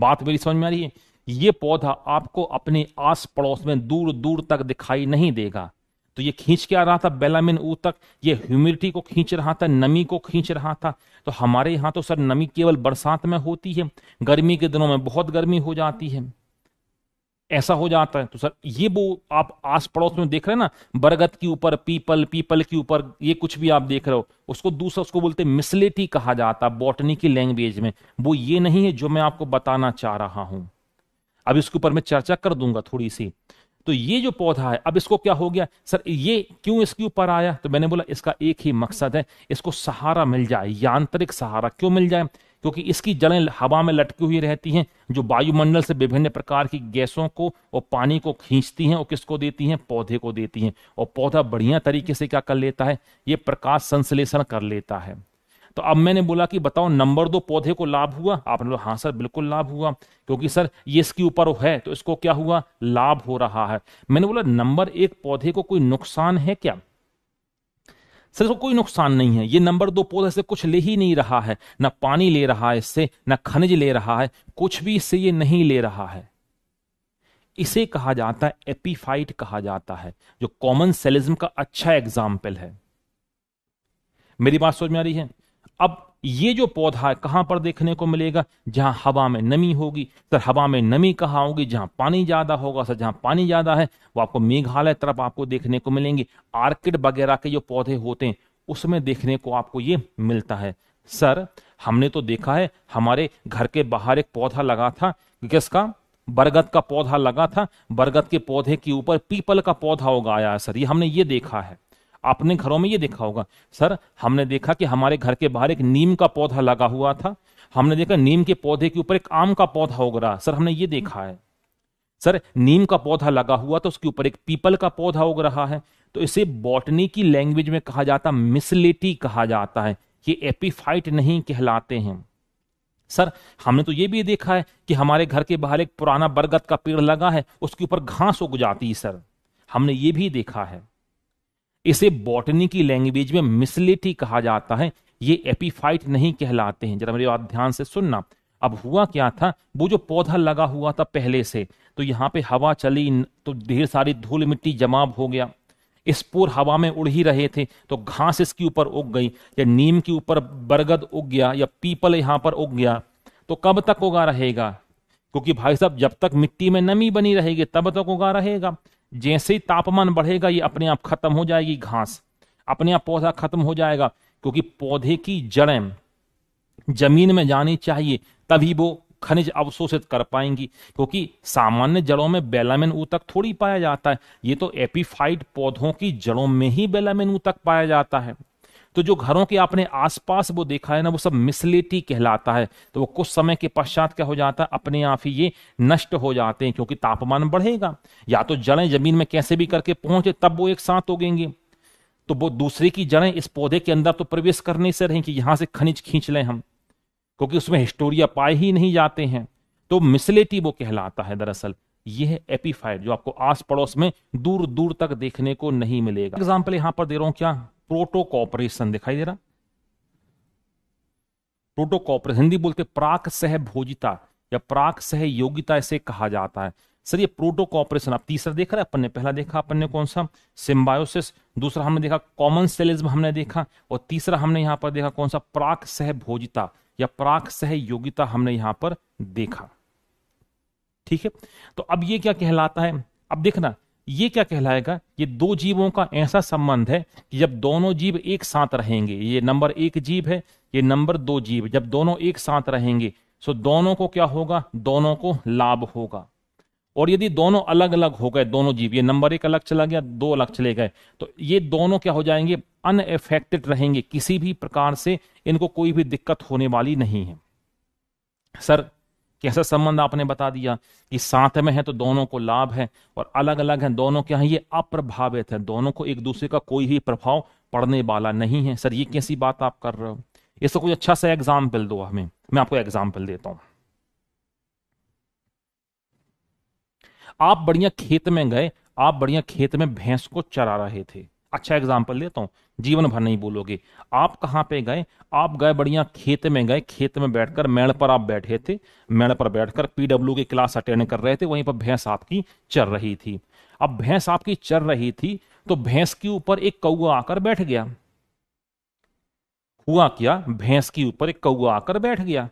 बात मेरी समझ में आ रही है ये पौधा आपको अपने आस पड़ोस में दूर दूर तक दिखाई नहीं देगा तो ये खींच के आ रहा था बेलामिन ऊ तक ये ह्यूमिडिटी को खींच रहा था नमी को खींच रहा था तो हमारे यहाँ तो सर नमी केवल बरसात में होती है गर्मी के दिनों में बहुत गर्मी हो जाती है ऐसा हो जाता है तो सर ये वो आप आस पड़ोस में देख रहे हैं ना बरगद के ऊपर पीपल पीपल के ऊपर ये कुछ भी आप देख रहे हो उसको दूसरा उसको बोलते मिसलेटी कहा जाता है बॉटनी की लैंग्वेज में वो ये नहीं है जो मैं आपको बताना चाह रहा हूं अब इसके ऊपर मैं चर्चा कर दूंगा थोड़ी सी तो ये जो पौधा है अब इसको क्या हो गया सर ये क्यों इसके ऊपर आया तो मैंने बोला इसका एक ही मकसद है इसको सहारा मिल जाए यांत्रिक सहारा क्यों मिल जाए क्योंकि इसकी जड़ें हवा में लटकी हुई रहती हैं जो वायुमंडल से विभिन्न प्रकार की गैसों को और पानी को खींचती हैं और किसको देती हैं पौधे को देती हैं और पौधा बढ़िया तरीके से क्या कर लेता है ये प्रकाश संश्लेषण कर लेता है तो अब मैंने बोला कि बताओ नंबर दो पौधे को लाभ हुआ आपने बोला हाँ सर बिल्कुल लाभ हुआ क्योंकि सर ये इसके ऊपर है तो इसको क्या हुआ लाभ हो रहा है मैंने बोला नंबर एक पौधे को कोई नुकसान है क्या सर इसको कोई नुकसान नहीं है ये नंबर दो पौधे से कुछ ले ही नहीं रहा है ना पानी ले रहा है इससे ना खनिज ले रहा है कुछ भी इससे ये नहीं ले रहा है इसे कहा जाता है एपीफाइट कहा जाता है जो कॉमन सेलिज्म का अच्छा एग्जाम्पल है मेरी बात समझ में आ रही है अब ये जो पौधा है कहाँ पर देखने को मिलेगा जहाँ हवा में नमी होगी सर हवा में नमी कहाँ होगी जहाँ पानी ज़्यादा होगा सर जहाँ पानी ज़्यादा है वो आपको मेघालय तरफ आपको देखने को मिलेंगे आर्किड वगैरह के जो पौधे होते हैं उसमें देखने को आपको ये मिलता है सर हमने तो देखा है हमारे घर के बाहर एक पौधा लगा था किसका बरगद का पौधा लगा था बरगद के पौधे के ऊपर पीपल का पौधा उगाया है सर ये हमने ये देखा है आपने घरों में ये देखा होगा सर हमने देखा कि हमारे घर के बाहर एक नीम का पौधा लगा हुआ था हमने देखा नीम के पौधे के ऊपर एक आम का पौधा उग रहा सर हमने ये देखा है सर नीम का पौधा लगा हुआ तो उसके ऊपर एक पीपल का पौधा उग रहा है तो इसे बॉटनी की लैंग्वेज में कहा जाता मिसलेटी कहा जाता है ये एपीफाइट नहीं कहलाते हैं सर हमने तो ये भी देखा है कि हमारे घर के बाहर एक पुराना बरगद का पेड़ लगा है उसके ऊपर घास उग जाती है सर हमने ये भी देखा है इसे बॉटनी की लैंग्वेज में मिसलिटी कहा जाता है ये एपीफाइट नहीं कहलाते हैं जरा मेरी बात ध्यान से सुनना अब हुआ क्या था वो जो पौधा लगा हुआ था पहले से तो यहाँ पे हवा चली तो ढेर सारी धूल मिट्टी जमाव हो गया स्पोर हवा में उड़ ही रहे थे तो घास इसके ऊपर उग गई या नीम के ऊपर बरगद उग गया या पीपल यहाँ पर उग गया तो कब तक उगा रहेगा क्योंकि भाई साहब जब तक मिट्टी में नमी बनी रहेगी तब तक उगा रहेगा जैसे ही तापमान बढ़ेगा ये अपने आप खत्म हो जाएगी घास अपने आप पौधा खत्म हो जाएगा क्योंकि पौधे की जड़ें जमीन में जानी चाहिए तभी वो खनिज अवशोषित कर पाएंगी क्योंकि सामान्य जड़ों में बेलामिन ऊतक थोड़ी पाया जाता है ये तो एपीफाइट पौधों की जड़ों में ही बेलामिन ऊतक पाया जाता है तो जो घरों के आपने आसपास वो देखा है ना वो सब मिसलेटी कहलाता है तो वो कुछ समय के पश्चात क्या हो जाता है अपने आप ही ये नष्ट हो जाते हैं क्योंकि तापमान बढ़ेगा या तो जड़ें जमीन में कैसे भी करके पहुंचे तब वो एक साथ हो गेंगे तो वो दूसरे की जड़ें इस पौधे के अंदर तो प्रवेश करने से रहें कि यहां से खनिज खींच लें हम क्योंकि उसमें हिस्टोरिया पाए ही नहीं जाते हैं तो मिसलेटी वो कहलाता है दरअसल यह एपीफाइड जो आपको आस पड़ोस में दूर दूर तक देखने को नहीं मिलेगा एग्जाम्पल यहां पर दे रहा हूं क्या प्रोटो कॉपरेशन दिखाई दे रहा प्रोटो कॉपरेशन हिंदी बोलते प्राक सह भोजिता या प्राक सह योगिता इसे कहा जाता है सर ये प्रोटो कॉपरेशन आप तीसरा देख रहे हैं अपन ने पहला देखा अपन ने कौन सा सिम्बायोसिस दूसरा हमने देखा कॉमन सेलिज्म हमने देखा और तीसरा हमने यहां पर देखा कौन सा प्राक सह भोजिता या प्राक सह योगिता हमने यहां पर देखा ठीक है तो अब ये क्या कहलाता है अब देखना ये क्या कहलाएगा ये दो जीवों का ऐसा संबंध है कि जब दोनों जीव एक साथ रहेंगे ये नंबर एक जीव है ये नंबर दो जीव जब दोनों एक साथ रहेंगे सो दोनों को क्या होगा दोनों को लाभ होगा और यदि दोनों अलग अलग हो गए दोनों जीव ये नंबर एक अलग चला गया दो अलग चले गए तो ये दोनों क्या हो जाएंगे अनएफेक्टेड रहेंगे किसी भी प्रकार से इनको कोई भी दिक्कत होने वाली नहीं है सर कैसा संबंध आपने बता दिया कि साथ में है तो दोनों को लाभ है और अलग अलग हैं दोनों क्या है ये अप्रभावित है दोनों को एक दूसरे का कोई भी प्रभाव पड़ने वाला नहीं है सर ये कैसी बात आप कर रहे हो इसका कोई अच्छा सा एग्जाम्पल दो हमें मैं आपको एग्जाम्पल देता हूं आप बढ़िया खेत में गए आप बढ़िया खेत में भैंस को चरा रहे थे अच्छा एग्जाम्पल देता हूँ जीवन भर नहीं बोलोगे आप कहाँ पे गए आप गए बढ़िया खेत में गए खेत में बैठकर मेड़ पर आप बैठे थे मेड़ पर बैठकर पीडब्ल्यू की क्लास अटेंड कर रहे थे वहीं पर भैंस आपकी चर रही थी अब भैंस आपकी चर रही थी तो भैंस के ऊपर एक कौआ आकर बैठ गया हुआ क्या भैंस के ऊपर एक कौआ आकर बैठ गया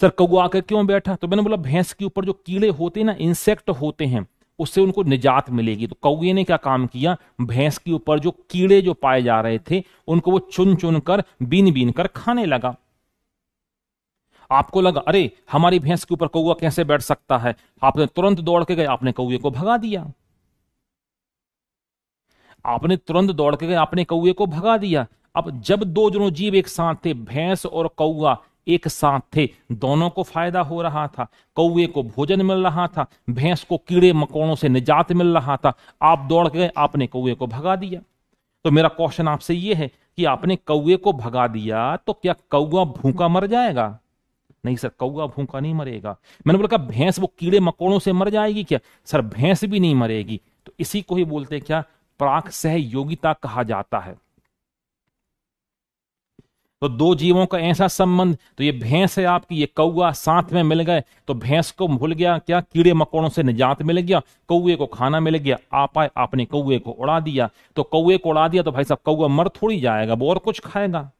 सर कौआ आकर क्यों बैठा तो मैंने बोला भैंस के ऊपर जो कीड़े होते हैं ना इंसेक्ट होते हैं उससे उनको निजात मिलेगी तो कौए ने क्या काम किया भैंस के ऊपर जो कीड़े जो पाए जा रहे थे उनको वो चुन चुन कर बीन बीन कर खाने लगा आपको लगा अरे हमारी भैंस के ऊपर कौआ कैसे बैठ सकता है आपने तुरंत दौड़ के गए आपने कौए को भगा दिया आपने तुरंत दौड़ के गए आपने कौए को भगा दिया अब जब दो जनों जीव एक साथ थे भैंस और कौआ एक साथ थे दोनों को फायदा हो रहा था कौए को भोजन मिल रहा था भैंस को कीड़े मकोड़ों से निजात मिल रहा था आप दौड़ गए आपने कौए को भगा दिया तो मेरा क्वेश्चन आपसे ये है कि आपने कौए को भगा दिया तो क्या कौआ भूखा मर जाएगा नहीं सर कौआ भूखा नहीं मरेगा मैंने बोला भैंस वो कीड़े मकोड़ों से मर जाएगी क्या सर भैंस भी नहीं मरेगी तो इसी को ही बोलते क्या प्राक सहयोगिता कहा जाता है तो दो जीवों का ऐसा संबंध तो ये भैंस है आपकी ये कौआ साथ में मिल गए तो भैंस को भूल गया क्या कीड़े मकोड़ों से निजात मिल गया कौए को खाना मिल गया आप आए आपने कौए को उड़ा दिया तो कौए को उड़ा दिया तो भाई साहब कौआ मर थोड़ी जाएगा वो और कुछ खाएगा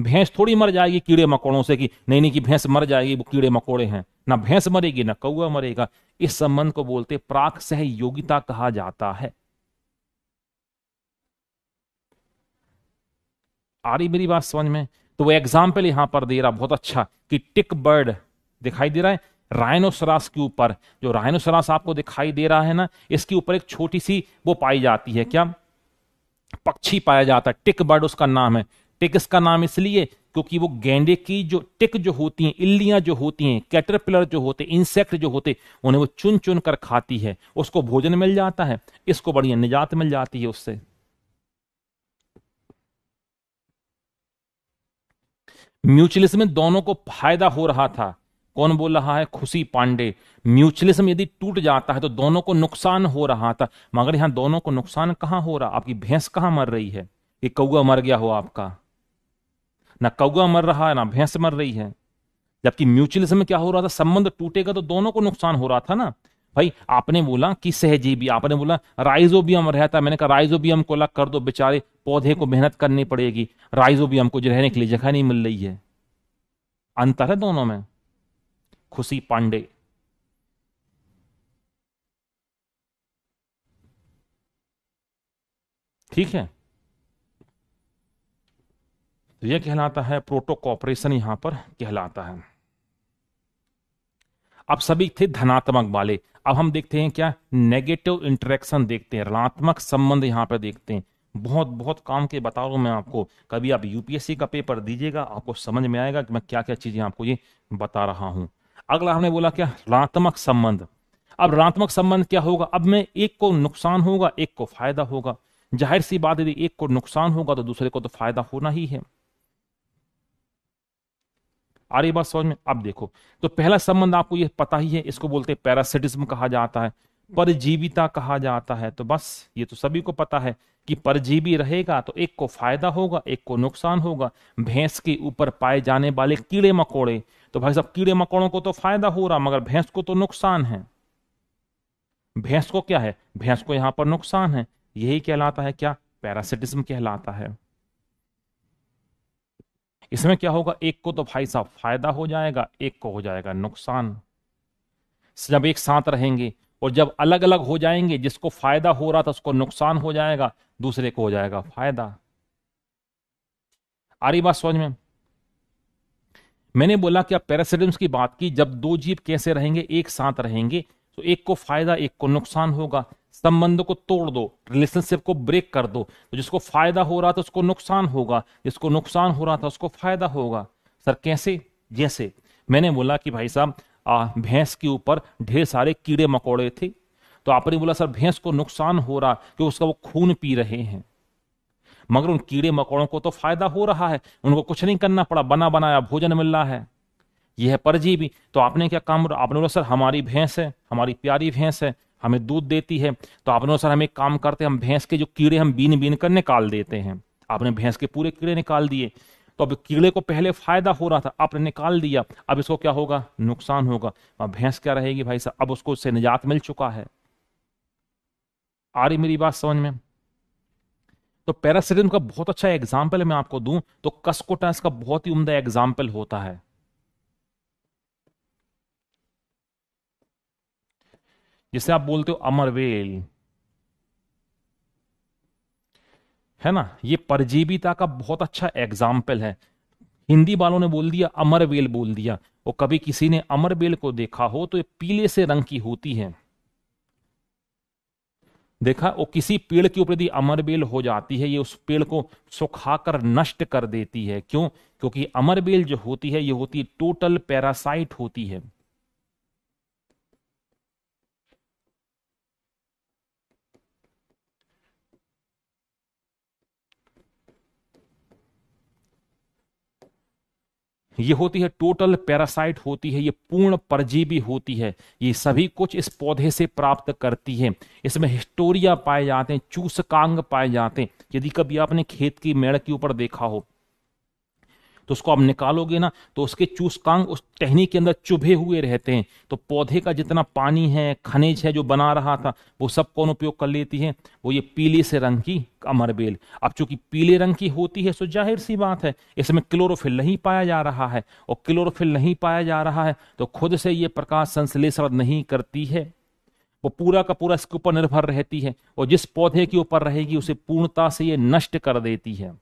भैंस थोड़ी मर जाएगी कीड़े मकोड़ों से कि नहीं नहीं कि भैंस मर जाएगी वो कीड़े मकोड़े हैं ना भैंस मरेगी ना कौआ मरेगा इस संबंध को बोलते प्राक सहयोगिता कहा जाता है आ रही मेरी बात समझ में तो वो एग्जाम्पल यहां पर दे रहा बहुत अच्छा कि टिक बर्ड दिखाई दे रहा है रायनोसरास के ऊपर जो रायनोसरास आपको दिखाई दे रहा है ना इसके ऊपर एक छोटी सी वो पाई जाती है क्या पक्षी पाया जाता है टिक बर्ड उसका नाम है टिक इसका नाम इसलिए क्योंकि वो गेंडे की जो टिक जो होती हैं इल्लियां जो होती हैं कैटरपिलर जो होते इंसेक्ट जो होते उन्हें वो चुन चुन कर खाती है उसको भोजन मिल जाता है इसको बढ़िया निजात मिल जाती है उससे म्यूचुअलिज्म में दोनों को फायदा हो रहा था कौन बोल रहा है खुशी पांडे म्यूचुअलिज्म यदि टूट जाता है तो दोनों को नुकसान हो रहा था मगर यहां दोनों को नुकसान कहां हो रहा आपकी भैंस कहां मर रही है ये कौआ मर गया हो आपका ना कौआ मर रहा है ना भैंस मर रही है जबकि म्यूचुअलिज्म में क्या हो रहा था संबंध टूटेगा तो दोनों को नुकसान हो रहा था ना भाई आपने बोला कि सहजीवी आपने बोला राइजोबियम रहता है मैंने कहा राइजोबियम को अलग कर दो बेचारे पौधे को मेहनत करनी पड़ेगी राइजोबियम को जो रहने के लिए जगह नहीं मिल रही है अंतर है दोनों में खुशी पांडे ठीक है तो यह कहलाता है प्रोटो कॉपरेशन यहां पर कहलाता है अब सभी थे धनात्मक वाले अब हम देखते हैं क्या नेगेटिव इंटरेक्शन देखते हैं ऋणात्मक संबंध यहाँ पे देखते हैं बहुत बहुत काम के बता रहा हूँ मैं आपको कभी आप यूपीएससी का पेपर दीजिएगा आपको समझ में आएगा कि मैं क्या क्या चीजें आपको ये बता रहा हूँ अगला हमने बोला क्या ऋणात्मक संबंध अब ऋणात्मक संबंध क्या होगा अब मैं एक को नुकसान होगा एक को फायदा होगा जाहिर सी बात यदि एक को नुकसान होगा तो दूसरे को तो फायदा होना ही है आ रही बात समझ में अब देखो तो पहला संबंध आपको ये पता ही है इसको बोलते हैं पैरासिटिज्म कहा जाता है परजीविता कहा जाता है तो बस ये तो सभी को पता है कि परजीवी रहेगा तो एक को फायदा होगा एक को नुकसान होगा भैंस के ऊपर पाए जाने वाले कीड़े मकोड़े तो भाई साहब कीड़े मकोड़ों को तो फायदा हो रहा मगर भैंस को तो नुकसान है भैंस को क्या है भैंस को यहां पर नुकसान है यही कहलाता है क्या पैरासिटिज्म कहलाता है इसमें क्या होगा एक को तो भाई साहब फायदा हो जाएगा एक को हो जाएगा नुकसान जब एक साथ रहेंगे और जब अलग अलग हो जाएंगे जिसको फायदा हो रहा था उसको नुकसान हो जाएगा दूसरे को हो जाएगा फायदा आ रही बात समझ में मैंने बोला कि आप पैरासिडम्स की बात की जब दो जीव कैसे रहेंगे एक साथ रहेंगे तो एक को फायदा एक को नुकसान होगा संबंध को तोड़ दो रिलेशनशिप को ब्रेक कर दो तो जिसको फायदा हो रहा था उसको नुकसान होगा जिसको नुकसान हो रहा था उसको फायदा होगा सर कैसे जैसे मैंने बोला कि भाई साहब भैंस के ऊपर ढेर सारे कीड़े मकोड़े थे तो आपने बोला सर भैंस को नुकसान हो रहा क्योंकि उसका वो खून पी रहे हैं मगर उन कीड़े मकोड़ों को तो फायदा हो रहा है उनको कुछ नहीं करना पड़ा बना बनाया भोजन मिल रहा है ये है परजीवी तो आपने क्या काम आपने बोला सर हमारी भैंस है हमारी प्यारी भैंस है हमें दूध देती है तो आपने बोला सर हम एक काम करते हैं हम भैंस के जो कीड़े हम बीन बीन कर निकाल देते हैं आपने भैंस के पूरे कीड़े निकाल दिए तो अब कीड़े को पहले फायदा हो रहा था आपने निकाल दिया अब इसको क्या होगा नुकसान होगा वहां भैंस क्या रहेगी भाई साहब अब उसको उससे निजात मिल चुका है आ रही मेरी बात समझ में तो पैरासिटिन का बहुत अच्छा एग्जाम्पल मैं आपको दूं तो कसकोटा इसका बहुत ही उम्दा एग्जाम्पल होता है जिसे आप बोलते हो अमरवेल है ना ये परजीविता का बहुत अच्छा एग्जाम्पल है हिंदी वालों ने बोल दिया अमरवेल बोल दिया और कभी किसी ने अमरवेल को देखा हो तो ये पीले से रंग की होती है देखा वो किसी पेड़ के ऊपर यदि अमरबेल हो जाती है ये उस पेड़ को सुखाकर नष्ट कर देती है क्यों क्योंकि अमरबेल जो होती है ये होती टोटल पैरासाइट होती है ये होती है टोटल पैरासाइट होती है ये पूर्ण परजीवी होती है ये सभी कुछ इस पौधे से प्राप्त करती है इसमें हिस्टोरिया पाए जाते हैं चूसकांग पाए जाते हैं यदि कभी आपने खेत की मेड़ के ऊपर देखा हो तो उसको आप निकालोगे ना तो उसके चूसकांग उस टहनी के अंदर चुभे हुए रहते हैं तो पौधे का जितना पानी है खनिज है जो बना रहा था वो सब कौन उपयोग कर लेती है वो ये पीले से रंग की अमरबेल अब चूंकि पीले रंग की होती है सो जाहिर सी बात है इसमें क्लोरोफिल नहीं पाया जा रहा है और क्लोरोफिल नहीं पाया जा रहा है तो खुद से ये प्रकाश संश्लेषण नहीं करती है वो पूरा का पूरा इसके ऊपर निर्भर रहती है और जिस पौधे के ऊपर रहेगी उसे पूर्णता से ये नष्ट कर देती है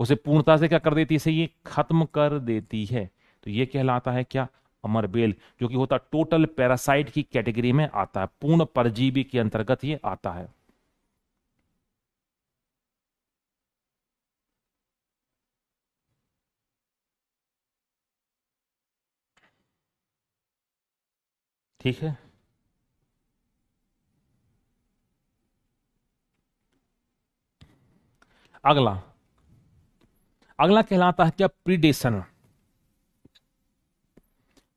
उसे पूर्णता से क्या कर देती है इसे ये खत्म कर देती है तो ये कहलाता है क्या अमर बेल जो कि होता टोटल पैरासाइट की कैटेगरी में आता है पूर्ण परजीवी के अंतर्गत ये आता है ठीक है अगला अगला कहलाता है क्या प्रीडेशन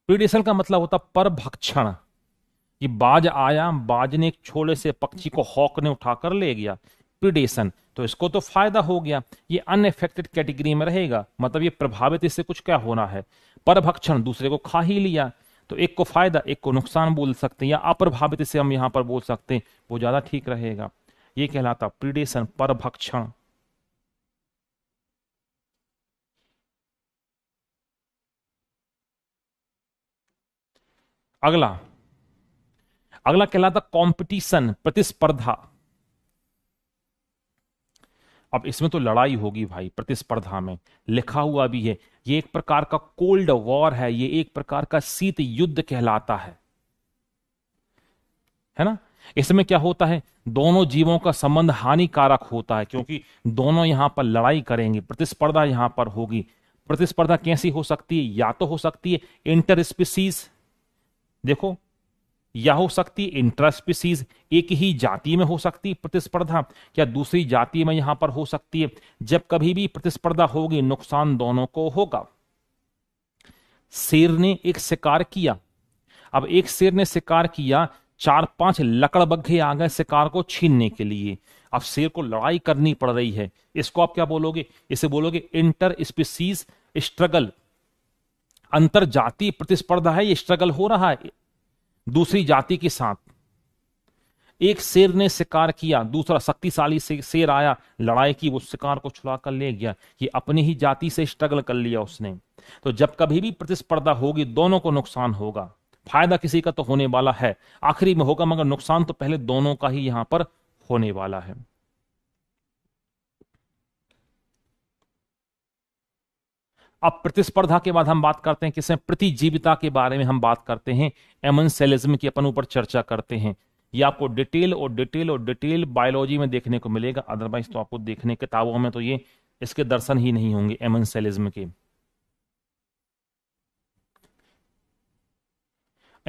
प्रीडेशन का मतलब होता पर भक्षण कि बाज आया बाज ने एक छोले से पक्षी को हॉक ने उठाकर ले गया प्रीडेशन तो इसको तो फायदा हो गया ये अनएफेक्टेड कैटेगरी में रहेगा मतलब ये प्रभावित इससे कुछ क्या होना है परभक्षण दूसरे को खा ही लिया तो एक को फायदा एक को नुकसान बोल सकते हैं या अप्रभावित इसे हम यहां पर बोल सकते हैं वो ज्यादा ठीक रहेगा ये कहलाता प्रीडेशन परभक्षण अगला अगला कहलाता कंपटीशन प्रतिस्पर्धा अब इसमें तो लड़ाई होगी भाई प्रतिस्पर्धा में लिखा हुआ भी है ये एक प्रकार का कोल्ड वॉर है ये एक प्रकार का शीत युद्ध कहलाता है है ना इसमें क्या होता है दोनों जीवों का संबंध हानिकारक होता है क्योंकि दोनों यहां पर लड़ाई करेंगे प्रतिस्पर्धा यहां पर होगी प्रतिस्पर्धा कैसी हो सकती है या तो हो सकती है इंटर स्पीसीज देखो या हो सकती इंटरस्पीसीज एक ही जाति में हो सकती प्रतिस्पर्धा या दूसरी जाति में यहां पर हो सकती है जब कभी भी प्रतिस्पर्धा होगी नुकसान दोनों को होगा शेर ने एक शिकार किया अब एक शेर ने शिकार किया चार पांच लकड़बग्घे आ गए शिकार को छीनने के लिए अब शेर को लड़ाई करनी पड़ रही है इसको आप क्या बोलोगे इसे बोलोगे इंटर स्पीसीज स्ट्रगल अंतर जाति प्रतिस्पर्धा है ये स्ट्रगल हो रहा है दूसरी जाति के साथ एक शेर ने शिकार किया दूसरा शक्तिशाली से शेर आया लड़ाई की वो शिकार को छुड़ा कर ले गया ये अपनी ही जाति से स्ट्रगल कर लिया उसने तो जब कभी भी प्रतिस्पर्धा होगी दोनों को नुकसान होगा फायदा किसी का तो होने वाला है आखिरी में होगा मगर नुकसान तो पहले दोनों का ही यहां पर होने वाला है अब प्रतिस्पर्धा के बाद हम बात करते हैं किसमें प्रतिजीविता के बारे में हम बात करते हैं एमन सेलिज्म की अपन ऊपर चर्चा करते हैं यह आपको डिटेल और डिटेल और डिटेल बायोलॉजी में देखने को मिलेगा अदरवाइज तो आपको देखने किताबों में तो ये इसके दर्शन ही नहीं होंगे एमन सेलिज्म के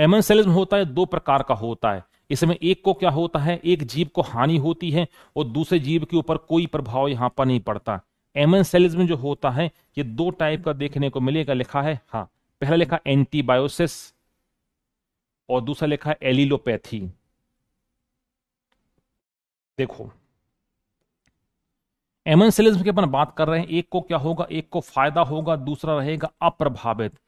एमन सेलिज्म होता है दो प्रकार का होता है इसमें एक को क्या होता है एक जीव को हानि होती है और दूसरे जीव के ऊपर कोई प्रभाव यहां पर नहीं पड़ता में जो होता है ये दो टाइप का देखने को मिलेगा लिखा है हाँ पहला लिखा एंटीबायोसिस और दूसरा लिखा है एलिलोपैथी देखो एमेंसेलिज्म की अपन बात कर रहे हैं एक को क्या होगा एक को फायदा होगा दूसरा रहेगा अप्रभावित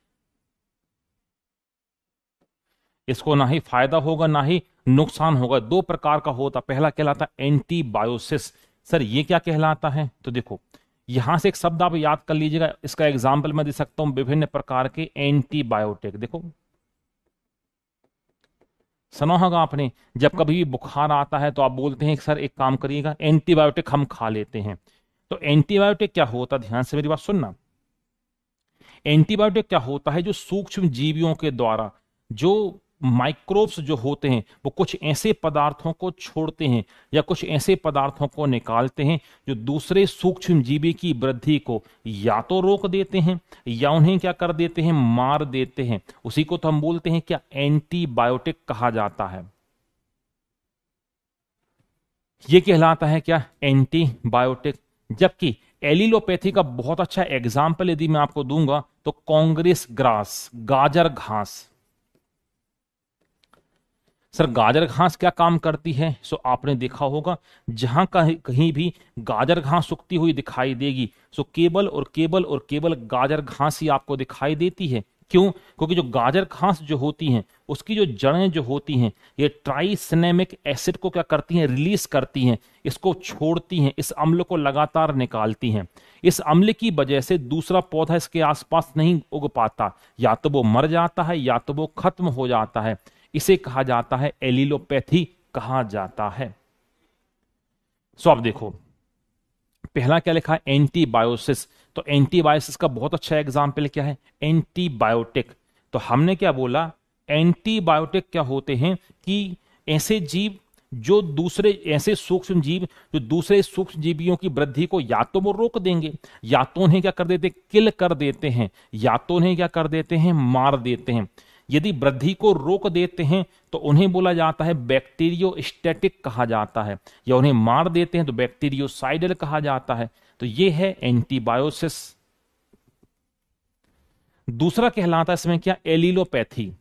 इसको ना ही फायदा होगा ना ही नुकसान होगा दो प्रकार का होता पहला कहलाता एंटीबायोसिस सर ये क्या कहलाता है तो देखो यहां से एक शब्द आप याद कर लीजिएगा इसका एग्जाम्पल मैं दे सकता हूं विभिन्न प्रकार के एंटीबायोटिक देखो सुना होगा आपने जब कभी बुखार आता है तो आप बोलते हैं सर एक काम करिएगा एंटीबायोटिक हम खा लेते हैं तो एंटीबायोटिक क्या होता है ध्यान से मेरी बात सुनना एंटीबायोटिक क्या होता है जो सूक्ष्म जीवियों के द्वारा जो माइक्रोब्स जो होते हैं वो कुछ ऐसे पदार्थों को छोड़ते हैं या कुछ ऐसे पदार्थों को निकालते हैं जो दूसरे सूक्ष्म जीवी की वृद्धि को या तो रोक देते हैं या उन्हें क्या कर देते हैं मार देते हैं उसी को तो हम बोलते हैं क्या एंटीबायोटिक कहा जाता है ये कहलाता है क्या एंटीबायोटिक जबकि एलिलोपैथी का बहुत अच्छा एग्जाम्पल यदि मैं आपको दूंगा तो कांग्रेस ग्रास गाजर घास सर गाजर घास क्या काम करती है सो आपने देखा होगा जहां कहीं कहीं भी गाजर घास उगती हुई दिखाई देगी सो केबल और केबल और केबल गाजर घास ही आपको दिखाई देती है क्यों क्योंकि जो गाजर घास जो होती हैं उसकी जो जड़ें जो होती हैं ये ट्राइसनेमिक एसिड को क्या करती हैं रिलीज करती हैं इसको छोड़ती हैं इस अम्ल को लगातार निकालती हैं इस अम्ल की वजह से दूसरा पौधा इसके आसपास नहीं उग पाता या तो वो मर जाता है या तो वो खत्म हो जाता है इसे कहा जाता है एलिलोपैथी कहा जाता है सो आप देखो पहला क्या लिखा है एंटीबायोसिस तो एंटीबायोसिस का बहुत अच्छा एग्जाम्पल क्या है एंटीबायोटिक तो हमने क्या बोला एंटीबायोटिक क्या होते हैं कि ऐसे जीव जो दूसरे ऐसे सूक्ष्म जीव जो दूसरे सूक्ष्म जीवियों की वृद्धि को या तो वो रोक देंगे या तो उन्हें क्या कर देते किल कर देते हैं या तो उन्हें क्या कर देते हैं मार देते हैं यदि वृद्धि को रोक देते हैं तो उन्हें बोला जाता है बैक्टीरियो स्टेटिक कहा जाता है या उन्हें मार देते हैं तो बैक्टीरियोसाइडल कहा जाता है तो ये है एंटीबायोसिस दूसरा कहलाता है इसमें क्या एलिलोपैथी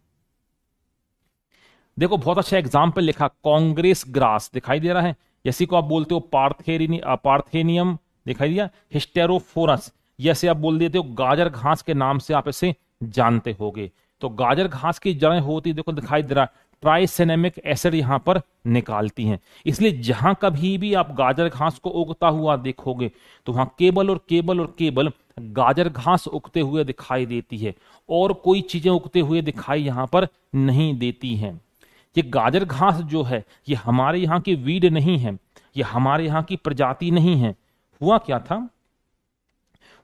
देखो बहुत अच्छा एग्जाम्पल लिखा कांग्रेस ग्रास दिखाई दे रहा है इसी को आप बोलते हो पार्थेरिनी पार्थेनियम दिखाई दिया हिस्टेरोफोरस जैसे आप बोल देते हो गाजर घास के नाम से आप इसे जानते होगे तो गाजर घास की जड़ें होती देखो दिखाई दे रहा ट्राइसेनेमिक एसिड यहाँ पर निकालती हैं इसलिए जहां कभी भी आप गाजर घास को उगता हुआ देखोगे तो वहां केबल और केबल और केबल गाजर घास उगते हुए दिखाई देती है और कोई चीजें उगते हुए दिखाई यहाँ पर नहीं देती हैं ये गाजर घास जो है ये हमारे यहाँ की वीड नहीं है ये हमारे यहाँ की प्रजाति नहीं है हुआ क्या था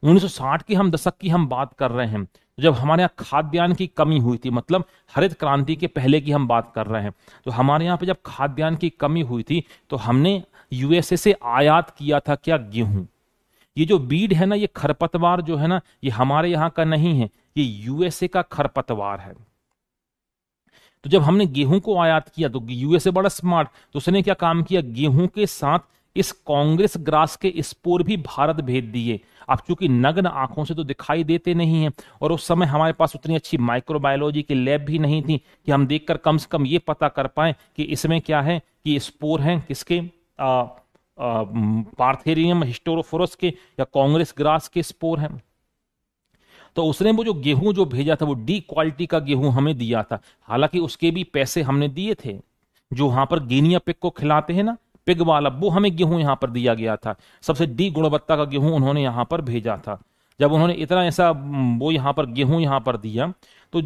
1960 की हम दशक की हम बात कर रहे हैं जब हमारे यहाँ खाद्यान्न की कमी हुई थी मतलब हरित क्रांति के पहले की हम बात कर रहे हैं तो हमारे यहाँ पे जब खाद्यान्न की कमी हुई थी तो हमने यूएसए से आयात किया था क्या गेहूं ये जो बीड है ना ये खरपतवार जो है ना ये हमारे यहाँ का नहीं है ये यूएसए का खरपतवार है तो जब हमने गेहूं को आयात किया तो यूएसए बड़ा स्मार्ट तो उसने क्या काम किया गेहूं के साथ इस कांग्रेस ग्रास के स्पोर भी भारत भेज दिए आप चूंकि नग्न आंखों से तो दिखाई देते नहीं हैं और उस समय हमारे पास उतनी अच्छी माइक्रोबायोलॉजी की लैब भी नहीं थी कि हम देखकर कम से कम ये पता कर पाए कि इसमें क्या है कि स्पोर हैं किसके आ, पार्थेरियम हिस्टोरोफोरस के या कांग्रेस ग्रास के स्पोर हैं तो उसने वो जो गेहूं जो भेजा था वो डी क्वालिटी का गेहूं हमें दिया था हालांकि उसके भी पैसे हमने दिए थे जो वहां पर गेनिया पिक को खिलाते हैं ना पिग वाला वो हमें गेहूं यहाँ पर दिया गया था सबसे डी गुणवत्ता का गेहूं उन्होंने यहाँ पर भेजा था जब उन्होंने इतना ऐसा वो यहाँ पर गेहूं यहाँ पर दिया तो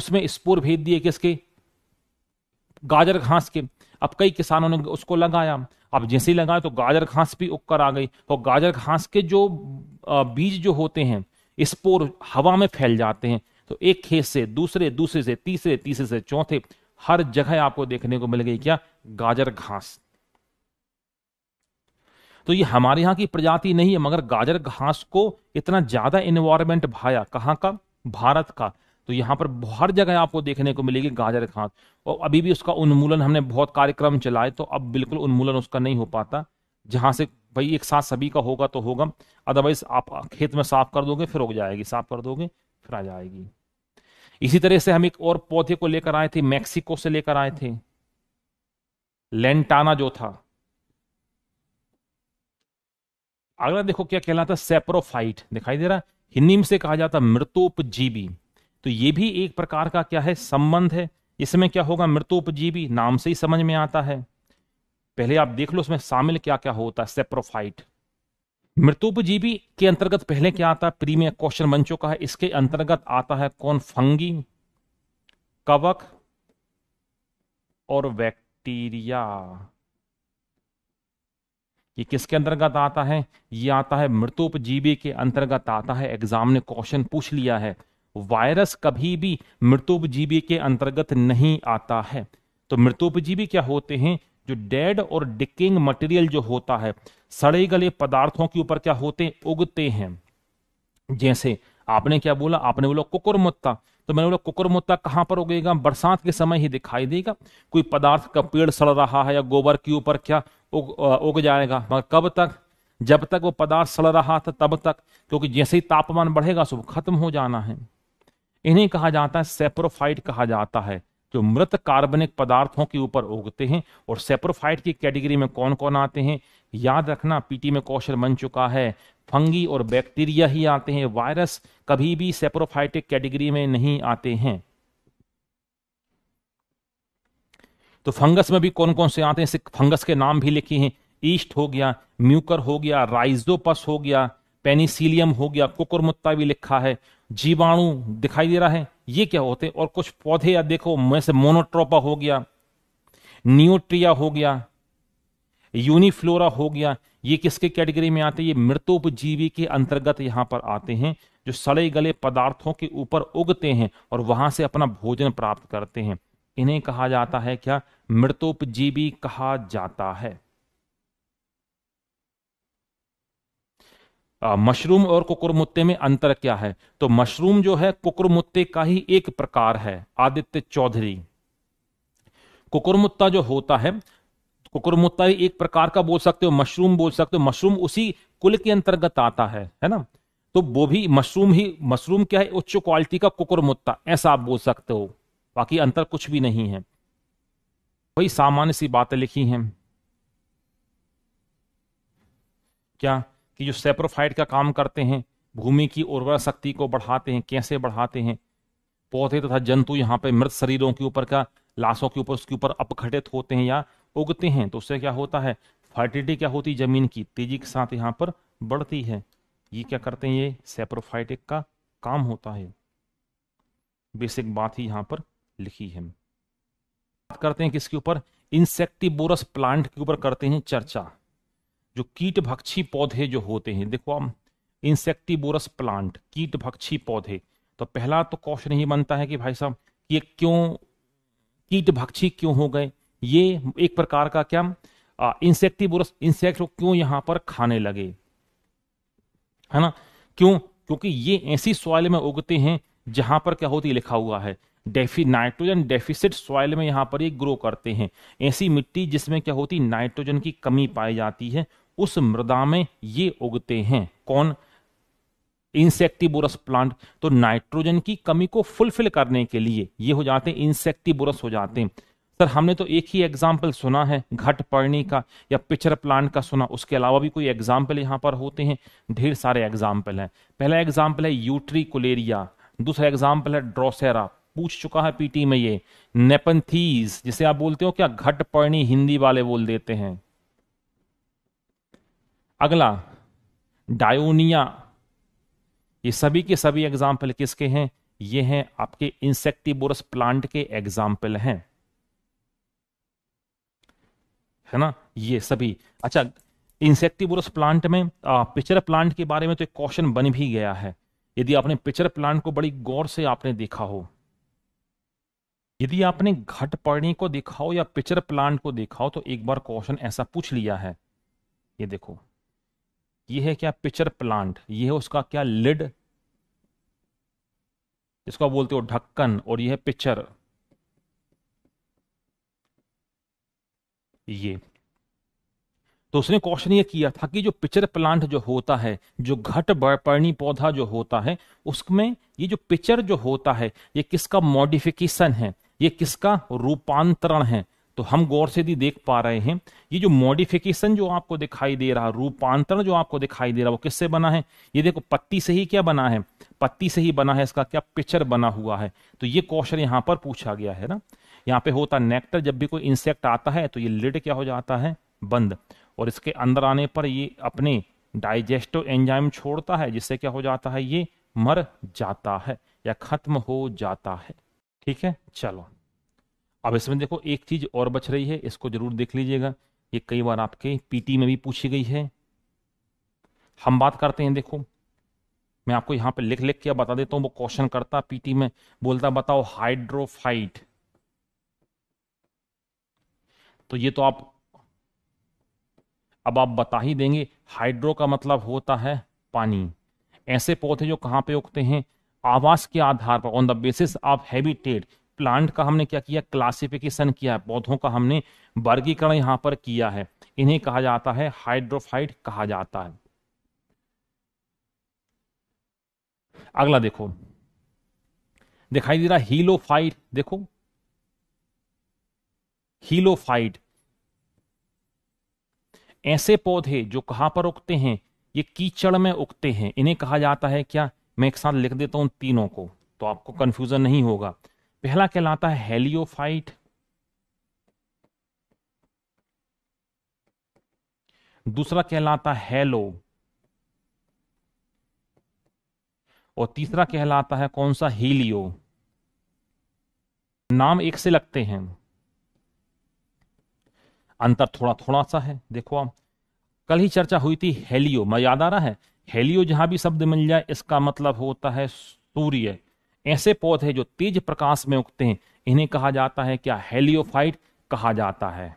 उसमें स्पोर भेज दिए किसके गाजर घास के अब कई किसानों ने उसको लगाया अब जैसे ही लगाया तो गाजर घास भी उग आ गई तो गाजर घास के जो बीज जो होते हैं स्पोर हवा में फैल जाते हैं तो एक खेत से दूसरे दूसरे से तीसरे तीसरे से चौथे हर जगह आपको देखने को मिल गई क्या गाजर घास तो ये हमारे यहाँ की प्रजाति नहीं है मगर गाजर घास को इतना ज्यादा इन्वायरमेंट भाया कहाँ का भारत का तो यहाँ पर हर जगह आपको देखने को मिलेगी गाजर घास और अभी भी उसका उन्मूलन हमने बहुत कार्यक्रम चलाए तो अब बिल्कुल उन्मूलन उसका नहीं हो पाता जहाँ से भाई एक साथ सभी का होगा तो होगा अदरवाइज आप खेत में साफ कर दोगे फिर हो जाएगी साफ कर दोगे फिर आ जाएगी इसी तरह से हम एक और पौधे को लेकर आए थे मैक्सिको से लेकर आए थे लेंटाना जो था अगला देखो क्या कहलाता सेप्रोफाइट दिखाई दे रहा हिंदी से कहा जाता मृतोपजीवी तो ये भी एक प्रकार का क्या है संबंध है इसमें क्या होगा मृतोपजीवी नाम से ही समझ में आता है पहले आप देख लो उसमें शामिल क्या क्या होता है सेप्रोफाइट मृतोपजीवी के अंतर्गत पहले क्या आता है प्रीमियर क्वेश्चन बन चुका है इसके अंतर्गत आता है कौन फंगी कवक और बैक्टीरिया ये किसके अंतर्गत आता है ये आता है मृतोपजीवी के अंतर्गत आता है एग्जाम ने क्वेश्चन पूछ लिया है वायरस कभी भी मृतोपजीवी के अंतर्गत नहीं आता है तो मृतोपजीवी क्या होते हैं जो डेड और डिकिंग मटेरियल जो होता है सड़े गले पदार्थों के ऊपर क्या होते हैं उगते हैं जैसे आपने क्या बोला आपने बोला कुकुरमुत्ता तो मैंने बोला कुकुरमुत्ता कहाँ पर उगेगा बरसात के समय ही दिखाई देगा कोई पदार्थ का पेड़ सड़ रहा है या गोबर के ऊपर क्या उग उग जाएगा मगर कब तक जब तक वो पदार्थ सड़ रहा था तब तक क्योंकि जैसे ही तापमान बढ़ेगा सब खत्म हो जाना है इन्हें कहा जाता है सेप्रोफाइट कहा जाता है जो मृत कार्बनिक पदार्थों के ऊपर उगते हैं और सेप्रोफाइट की कैटेगरी में कौन कौन आते हैं याद रखना पीटी में कौशल बन चुका है फंगी और बैक्टीरिया ही आते हैं वायरस कभी भी सेप्रोफाइटिक कैटेगरी में नहीं आते हैं तो फंगस में भी कौन कौन से आते हैं फंगस के नाम भी लिखे हैं ईस्ट हो गया म्यूकर हो गया राइजोपस हो गया पेनिसिलियम हो गया कुकुरमुत्ता भी लिखा है जीवाणु दिखाई दे रहा है ये क्या होते हैं और कुछ पौधे या देखो जैसे मोनोट्रोपा हो गया न्यूट्रिया हो गया यूनिफ्लोरा हो गया ये किसके कैटेगरी में आते हैं ये मृतोपजीवी के अंतर्गत यहाँ पर आते हैं जो सड़े गले पदार्थों के ऊपर उगते हैं और वहां से अपना भोजन प्राप्त करते हैं इन्हें कहा जाता है क्या मृतोपजीवी कहा जाता है मशरूम और कुकुरमुत्ते में अंतर क्या है तो मशरूम जो है कुकुरमुत्ते का ही एक प्रकार है आदित्य चौधरी कुकुरमुत्ता जो होता है कुकुरमुत्ता भी एक प्रकार का बोल सकते हो मशरूम बोल सकते हो मशरूम उसी कुल के अंतर्गत आता है है ना तो वो भी मशरूम ही मशरूम क्या है उच्च क्वालिटी का कुकुरमुत्ता ऐसा आप बोल सकते हो बाकी अंतर कुछ भी नहीं है वही सामान्य सी बातें लिखी हैं क्या कि जो सेप्रोफाइट का काम करते हैं भूमि की उर्वरा शक्ति को बढ़ाते हैं कैसे बढ़ाते हैं पौधे तथा जंतु यहाँ पे मृत शरीरों के ऊपर का लाशों के ऊपर उसके ऊपर अपघटित होते हैं या उगते हैं तो उससे क्या होता है फर्टिलिटी क्या होती है जमीन की तेजी के साथ यहाँ पर बढ़ती है ये क्या करते हैं ये सेप्रोफाइटिक का काम होता है बेसिक बात ही यहाँ पर लिखी है बात करते हैं किसके ऊपर इंसेक्टिबोरस प्लांट के ऊपर करते हैं चर्चा जो कीट भक्षी पौधे जो होते हैं देखो हम इंसेक्टिबोरस प्लांट कीट भक्षी पौधे तो पहला तो क्वेश्चन ही बनता है कि भाई साहब ये क्यों कीट भक्षी क्यों हो गए ये एक प्रकार का क्या इंसेक्टिबोरस इंसेक्ट क्यों यहां पर खाने लगे है ना क्यों क्योंकि ये ऐसी सॉइल में उगते हैं जहां पर क्या होती लिखा हुआ है डेफि नाइट्रोजन डेफिसिट सॉइल में यहां पर ये ग्रो करते हैं ऐसी मिट्टी जिसमें क्या होती नाइट्रोजन की कमी पाई जाती है उस मृदा में ये उगते हैं कौन इंसेक्टिबोरस प्लांट तो नाइट्रोजन की कमी को फुलफिल करने के लिए ये हो जाते हैं इंसेक्टिबोरस हो जाते हैं सर हमने तो एक ही एग्जाम्पल सुना है घट पड़ने का या पिक्चर प्लांट का सुना उसके अलावा भी कोई एग्जाम्पल यहाँ पर होते हैं ढेर सारे एग्जाम्पल हैं पहला एग्जाम्पल है यूट्री कुलेरिया दूसरा एग्जाम्पल है ड्रोसेरा पूछ चुका है पीटी में ये नेपन्थीज जिसे आप बोलते हो क्या घट पड़नी हिंदी वाले बोल देते हैं अगला डायोनिया ये सभी के सभी एग्जाम्पल किसके हैं ये हैं आपके इंसेक्टिबोरस प्लांट के एग्जाम्पल हैं है ना ये सभी अच्छा इंसेक्टिबोरस प्लांट में पिचर प्लांट के बारे में तो एक क्वेश्चन बन भी गया है यदि आपने पिचर प्लांट को बड़ी गौर से आपने देखा हो यदि आपने घट पर्णी को देखा हो या पिचर प्लांट को देखा हो तो एक बार क्वेश्चन ऐसा पूछ लिया है ये देखो ये है क्या पिचर प्लांट ये है उसका क्या लिड इसको बोलते हो ढक्कन और यह है पिचर ये तो उसने क्वेश्चन ये किया था कि जो पिचर प्लांट जो होता है जो घट पर्णी पौधा जो होता है उसमें ये जो पिचर जो होता है ये किसका मॉडिफिकेशन है ये किसका रूपांतरण है तो हम गौर से भी देख पा रहे हैं ये जो मॉडिफिकेशन जो आपको दिखाई दे रहा रूपांतरण जो आपको दिखाई दे रहा वो किससे बना है ये देखो पत्ती से ही क्या बना है पत्ती से ही बना है इसका क्या पिक्चर बना हुआ है तो ये क्वेश्चन यहां पर पूछा गया है ना यहाँ पे होता नेक्टर जब भी कोई इंसेक्ट आता है तो ये लिड क्या हो जाता है बंद और इसके अंदर आने पर ये अपने डाइजेस्टिव एंजाइम छोड़ता है जिससे क्या हो जाता है ये मर जाता है या खत्म हो जाता है ठीक है चलो अब इसमें देखो एक चीज और बच रही है इसको जरूर देख लीजिएगा ये कई बार आपके पीटी में भी पूछी गई है हम बात करते हैं देखो मैं आपको यहाँ पे लिख लिख के बता देता हूँ वो क्वेश्चन करता पीटी में बोलता बताओ हाइड्रोफाइट तो ये तो आप अब आप बता ही देंगे हाइड्रो का मतलब होता है पानी ऐसे पौधे जो कहां पे उगते हैं आवास के आधार पर on the basis of habitat plant का हमने क्या किया क्लासिफिकेशन किया पौधों का हमने वर्गीकरण यहां पर किया है इन्हें कहा जाता है हाइड्रोफाइट कहा जाता है अगला देखो दिखाई दे रहा हीलोफाइट देखो हीलोफाइट ऐसे पौधे जो कहां पर उगते हैं ये कीचड़ में उगते हैं इन्हें कहा जाता है क्या मैं एक साथ लिख देता हूं तीनों को तो आपको कंफ्यूजन नहीं होगा पहला कहलाता है हेलियोफाइट दूसरा कहलाता है हेलो और तीसरा कहलाता है कौन सा हीलियो नाम एक से लगते हैं अंतर थोड़ा थोड़ा सा है देखो आप कल ही चर्चा हुई थी हेलियो मैं याद आ रहा है हेलियो जहां भी शब्द मिल जाए इसका मतलब होता है सूर्य ऐसे पौधे जो तेज प्रकाश में उगते हैं इन्हें कहा जाता है क्या हेलियोफाइट कहा जाता है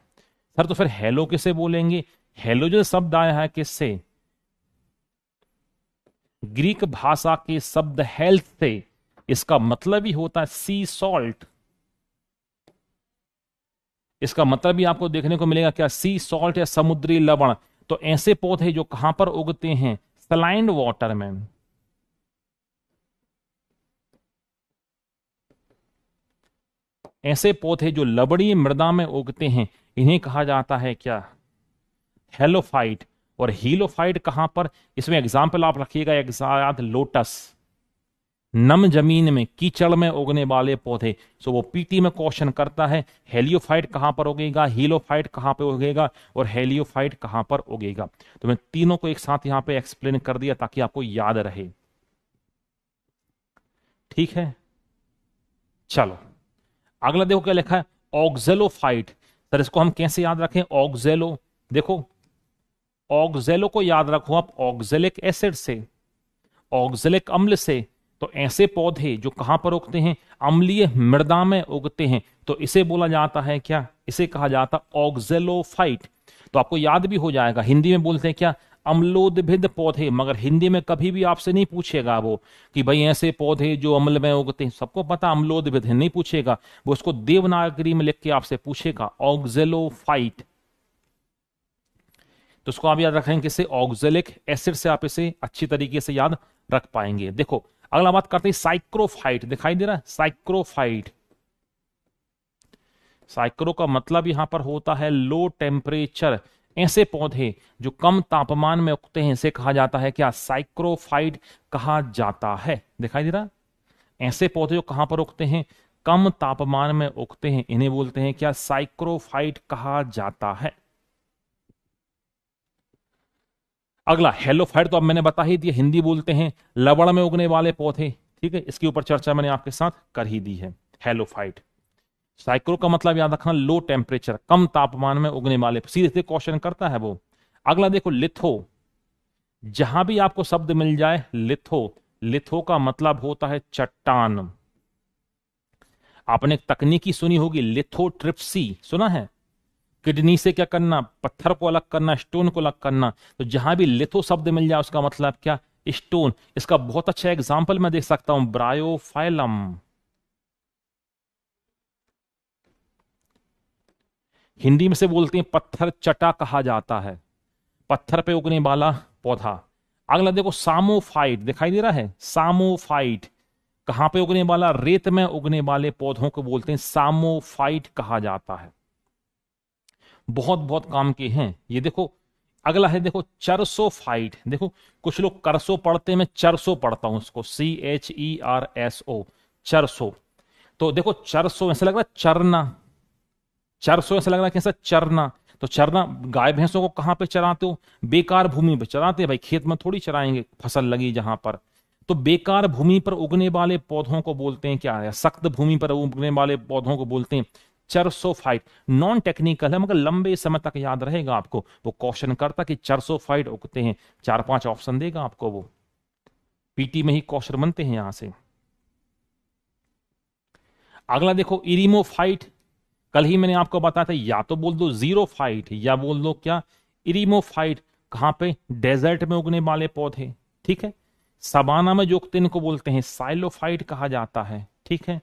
सर तो फिर हेलो किसे बोलेंगे हेलो जो शब्द आया है किससे ग्रीक भाषा के शब्द हेल्थ से इसका मतलब ही होता है सी सॉल्ट इसका मतलब भी आपको देखने को मिलेगा क्या सी सॉल्ट या समुद्री लवण तो ऐसे पौधे जो कहां पर उगते हैं सलाइंड वाटर में ऐसे पौधे जो लबड़ी मृदा में उगते हैं इन्हें कहा जाता है क्या हेलोफाइट और हीलोफाइट कहां पर इसमें एग्जाम्पल आप रखिएगा एग्जाम लोटस नम जमीन में कीचड़ में उगने वाले पौधे सो वो पीटी में क्वेश्चन करता है हेलियोफाइट कहाँ पर उगेगा हीलोफाइट कहाँ पर उगेगा और हेलियोफाइट कहाँ पर उगेगा तो मैं तीनों को एक साथ यहाँ पे एक्सप्लेन कर दिया ताकि आपको याद रहे ठीक है चलो अगला देखो क्या लिखा है ऑक्जेलोफाइट सर इसको हम कैसे याद रखें ऑक्जेलो देखो ऑक्जेलो को याद रखो आप ऑक्जेलिक एसिड से ऑक्जेलिक अम्ल से तो ऐसे पौधे जो कहाँ पर उगते हैं अम्लीय मृदा में उगते हैं तो इसे बोला जाता है क्या इसे कहा जाता ऑक्जेलोफाइट तो आपको याद भी हो जाएगा हिंदी में बोलते हैं क्या अम्लोदिद पौधे मगर हिंदी में कभी भी आपसे नहीं पूछेगा वो कि भाई ऐसे पौधे जो अम्ल में उगते हैं सबको पता अम्लोदिद है नहीं पूछेगा वो उसको देवनागरी में लिख के आपसे पूछेगा ऑक्जेलोफाइट तो उसको आप याद रखेंगे किससे ऑक्जेलिक एसिड से आप इसे अच्छी तरीके से याद रख पाएंगे देखो अगला बात करते हैं साइक्रोफाइट दिखाई दे रहा है साइक्रोफाइट साइक्रो का मतलब यहां पर होता है लो टेम्परेचर ऐसे पौधे जो कम तापमान में उगते हैं इसे कहा जाता है क्या साइक्रोफाइट कहा जाता है दिखाई दे रहा ऐसे पौधे जो कहां पर उगते हैं कम तापमान में उगते हैं इन्हें बोलते हैं क्या साइक्रोफाइट कहा जाता है अगला हेलो तो अब मैंने बता ही दिया हिंदी बोलते हैं लवड़ में उगने वाले पौधे ठीक है इसके ऊपर चर्चा मैंने आपके साथ कर ही दी है हेलो साइक्रो का मतलब याद रखना लो टेम्परेचर कम तापमान में उगने वाले सीधे सीधे क्वेश्चन करता है वो अगला देखो लिथो जहां भी आपको शब्द मिल जाए लिथो लिथो का मतलब होता है चट्टान आपने एक तकनीकी सुनी होगी लिथो ट्रिप्सी सुना है किडनी से क्या करना पत्थर को अलग करना स्टोन को अलग करना तो जहां भी लिथो शब्द मिल जाए उसका मतलब क्या स्टोन इसका बहुत अच्छा एग्जाम्पल मैं देख सकता हूं ब्रायोफाइलम हिंदी में से बोलते हैं पत्थर चटा कहा जाता है पत्थर पे उगने वाला पौधा अगला देखो सामोफाइट दिखाई दे रहा है सामोफाइट कहां पे उगने वाला रेत में उगने वाले पौधों को बोलते हैं सामोफाइट कहा जाता है बहुत बहुत काम के हैं ये देखो अगला है देखो चरसो फाइट देखो कुछ लोग करसो पढ़ते मैं चरसो पढ़ता हूं उसको C H e E R S O चरसो तो देखो चरसो ऐसा लग रहा है चरना चरसो ऐसा लग रहा है कैसा चरना तो चरना गाय भैंसों को कहां पे चराते हो बेकार भूमि पे चराते हैं भाई खेत में थोड़ी चराएंगे फसल लगी जहां पर तो बेकार भूमि पर उगने वाले पौधों को बोलते हैं क्या है सख्त भूमि पर उगने वाले पौधों को बोलते हैं चरसोफाइट नॉन टेक्निकल है मगर लंबे समय तक याद रहेगा आपको वो क्वेश्चन करता कि चरसोफाइट उगते हैं चार पांच ऑप्शन देगा आपको वो पीटी में ही क्वेश्चन बनते हैं यहां से अगला देखो इरिमोफाइट कल ही मैंने आपको बताया था या तो बोल दो जीरो फाइट या बोल दो क्या इरिमोफाइट कहां पे डेजर्ट में उगने वाले पौधे ठीक है सबाना में जो इनको बोलते हैं साइलोफाइट कहा जाता है ठीक है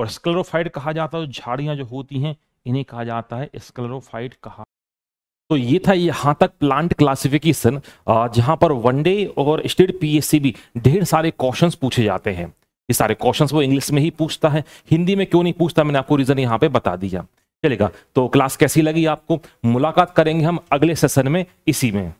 और स्क्लेरोफाइट कहा जाता है तो झाड़ियां जो होती हैं इन्हें कहा जाता है स्क्लेरोफाइट कहा तो ये था यहाँ तक प्लांट क्लासिफिकेशन जहां पर वनडे और स्टेट पीएससी भी ढेर सारे क्वेश्चंस पूछे जाते हैं ये सारे क्वेश्चंस वो इंग्लिश में ही पूछता है हिंदी में क्यों नहीं पूछता मैंने आपको रीजन यहाँ पे बता दिया चलेगा तो क्लास कैसी लगी आपको मुलाकात करेंगे हम अगले सेशन में इसी में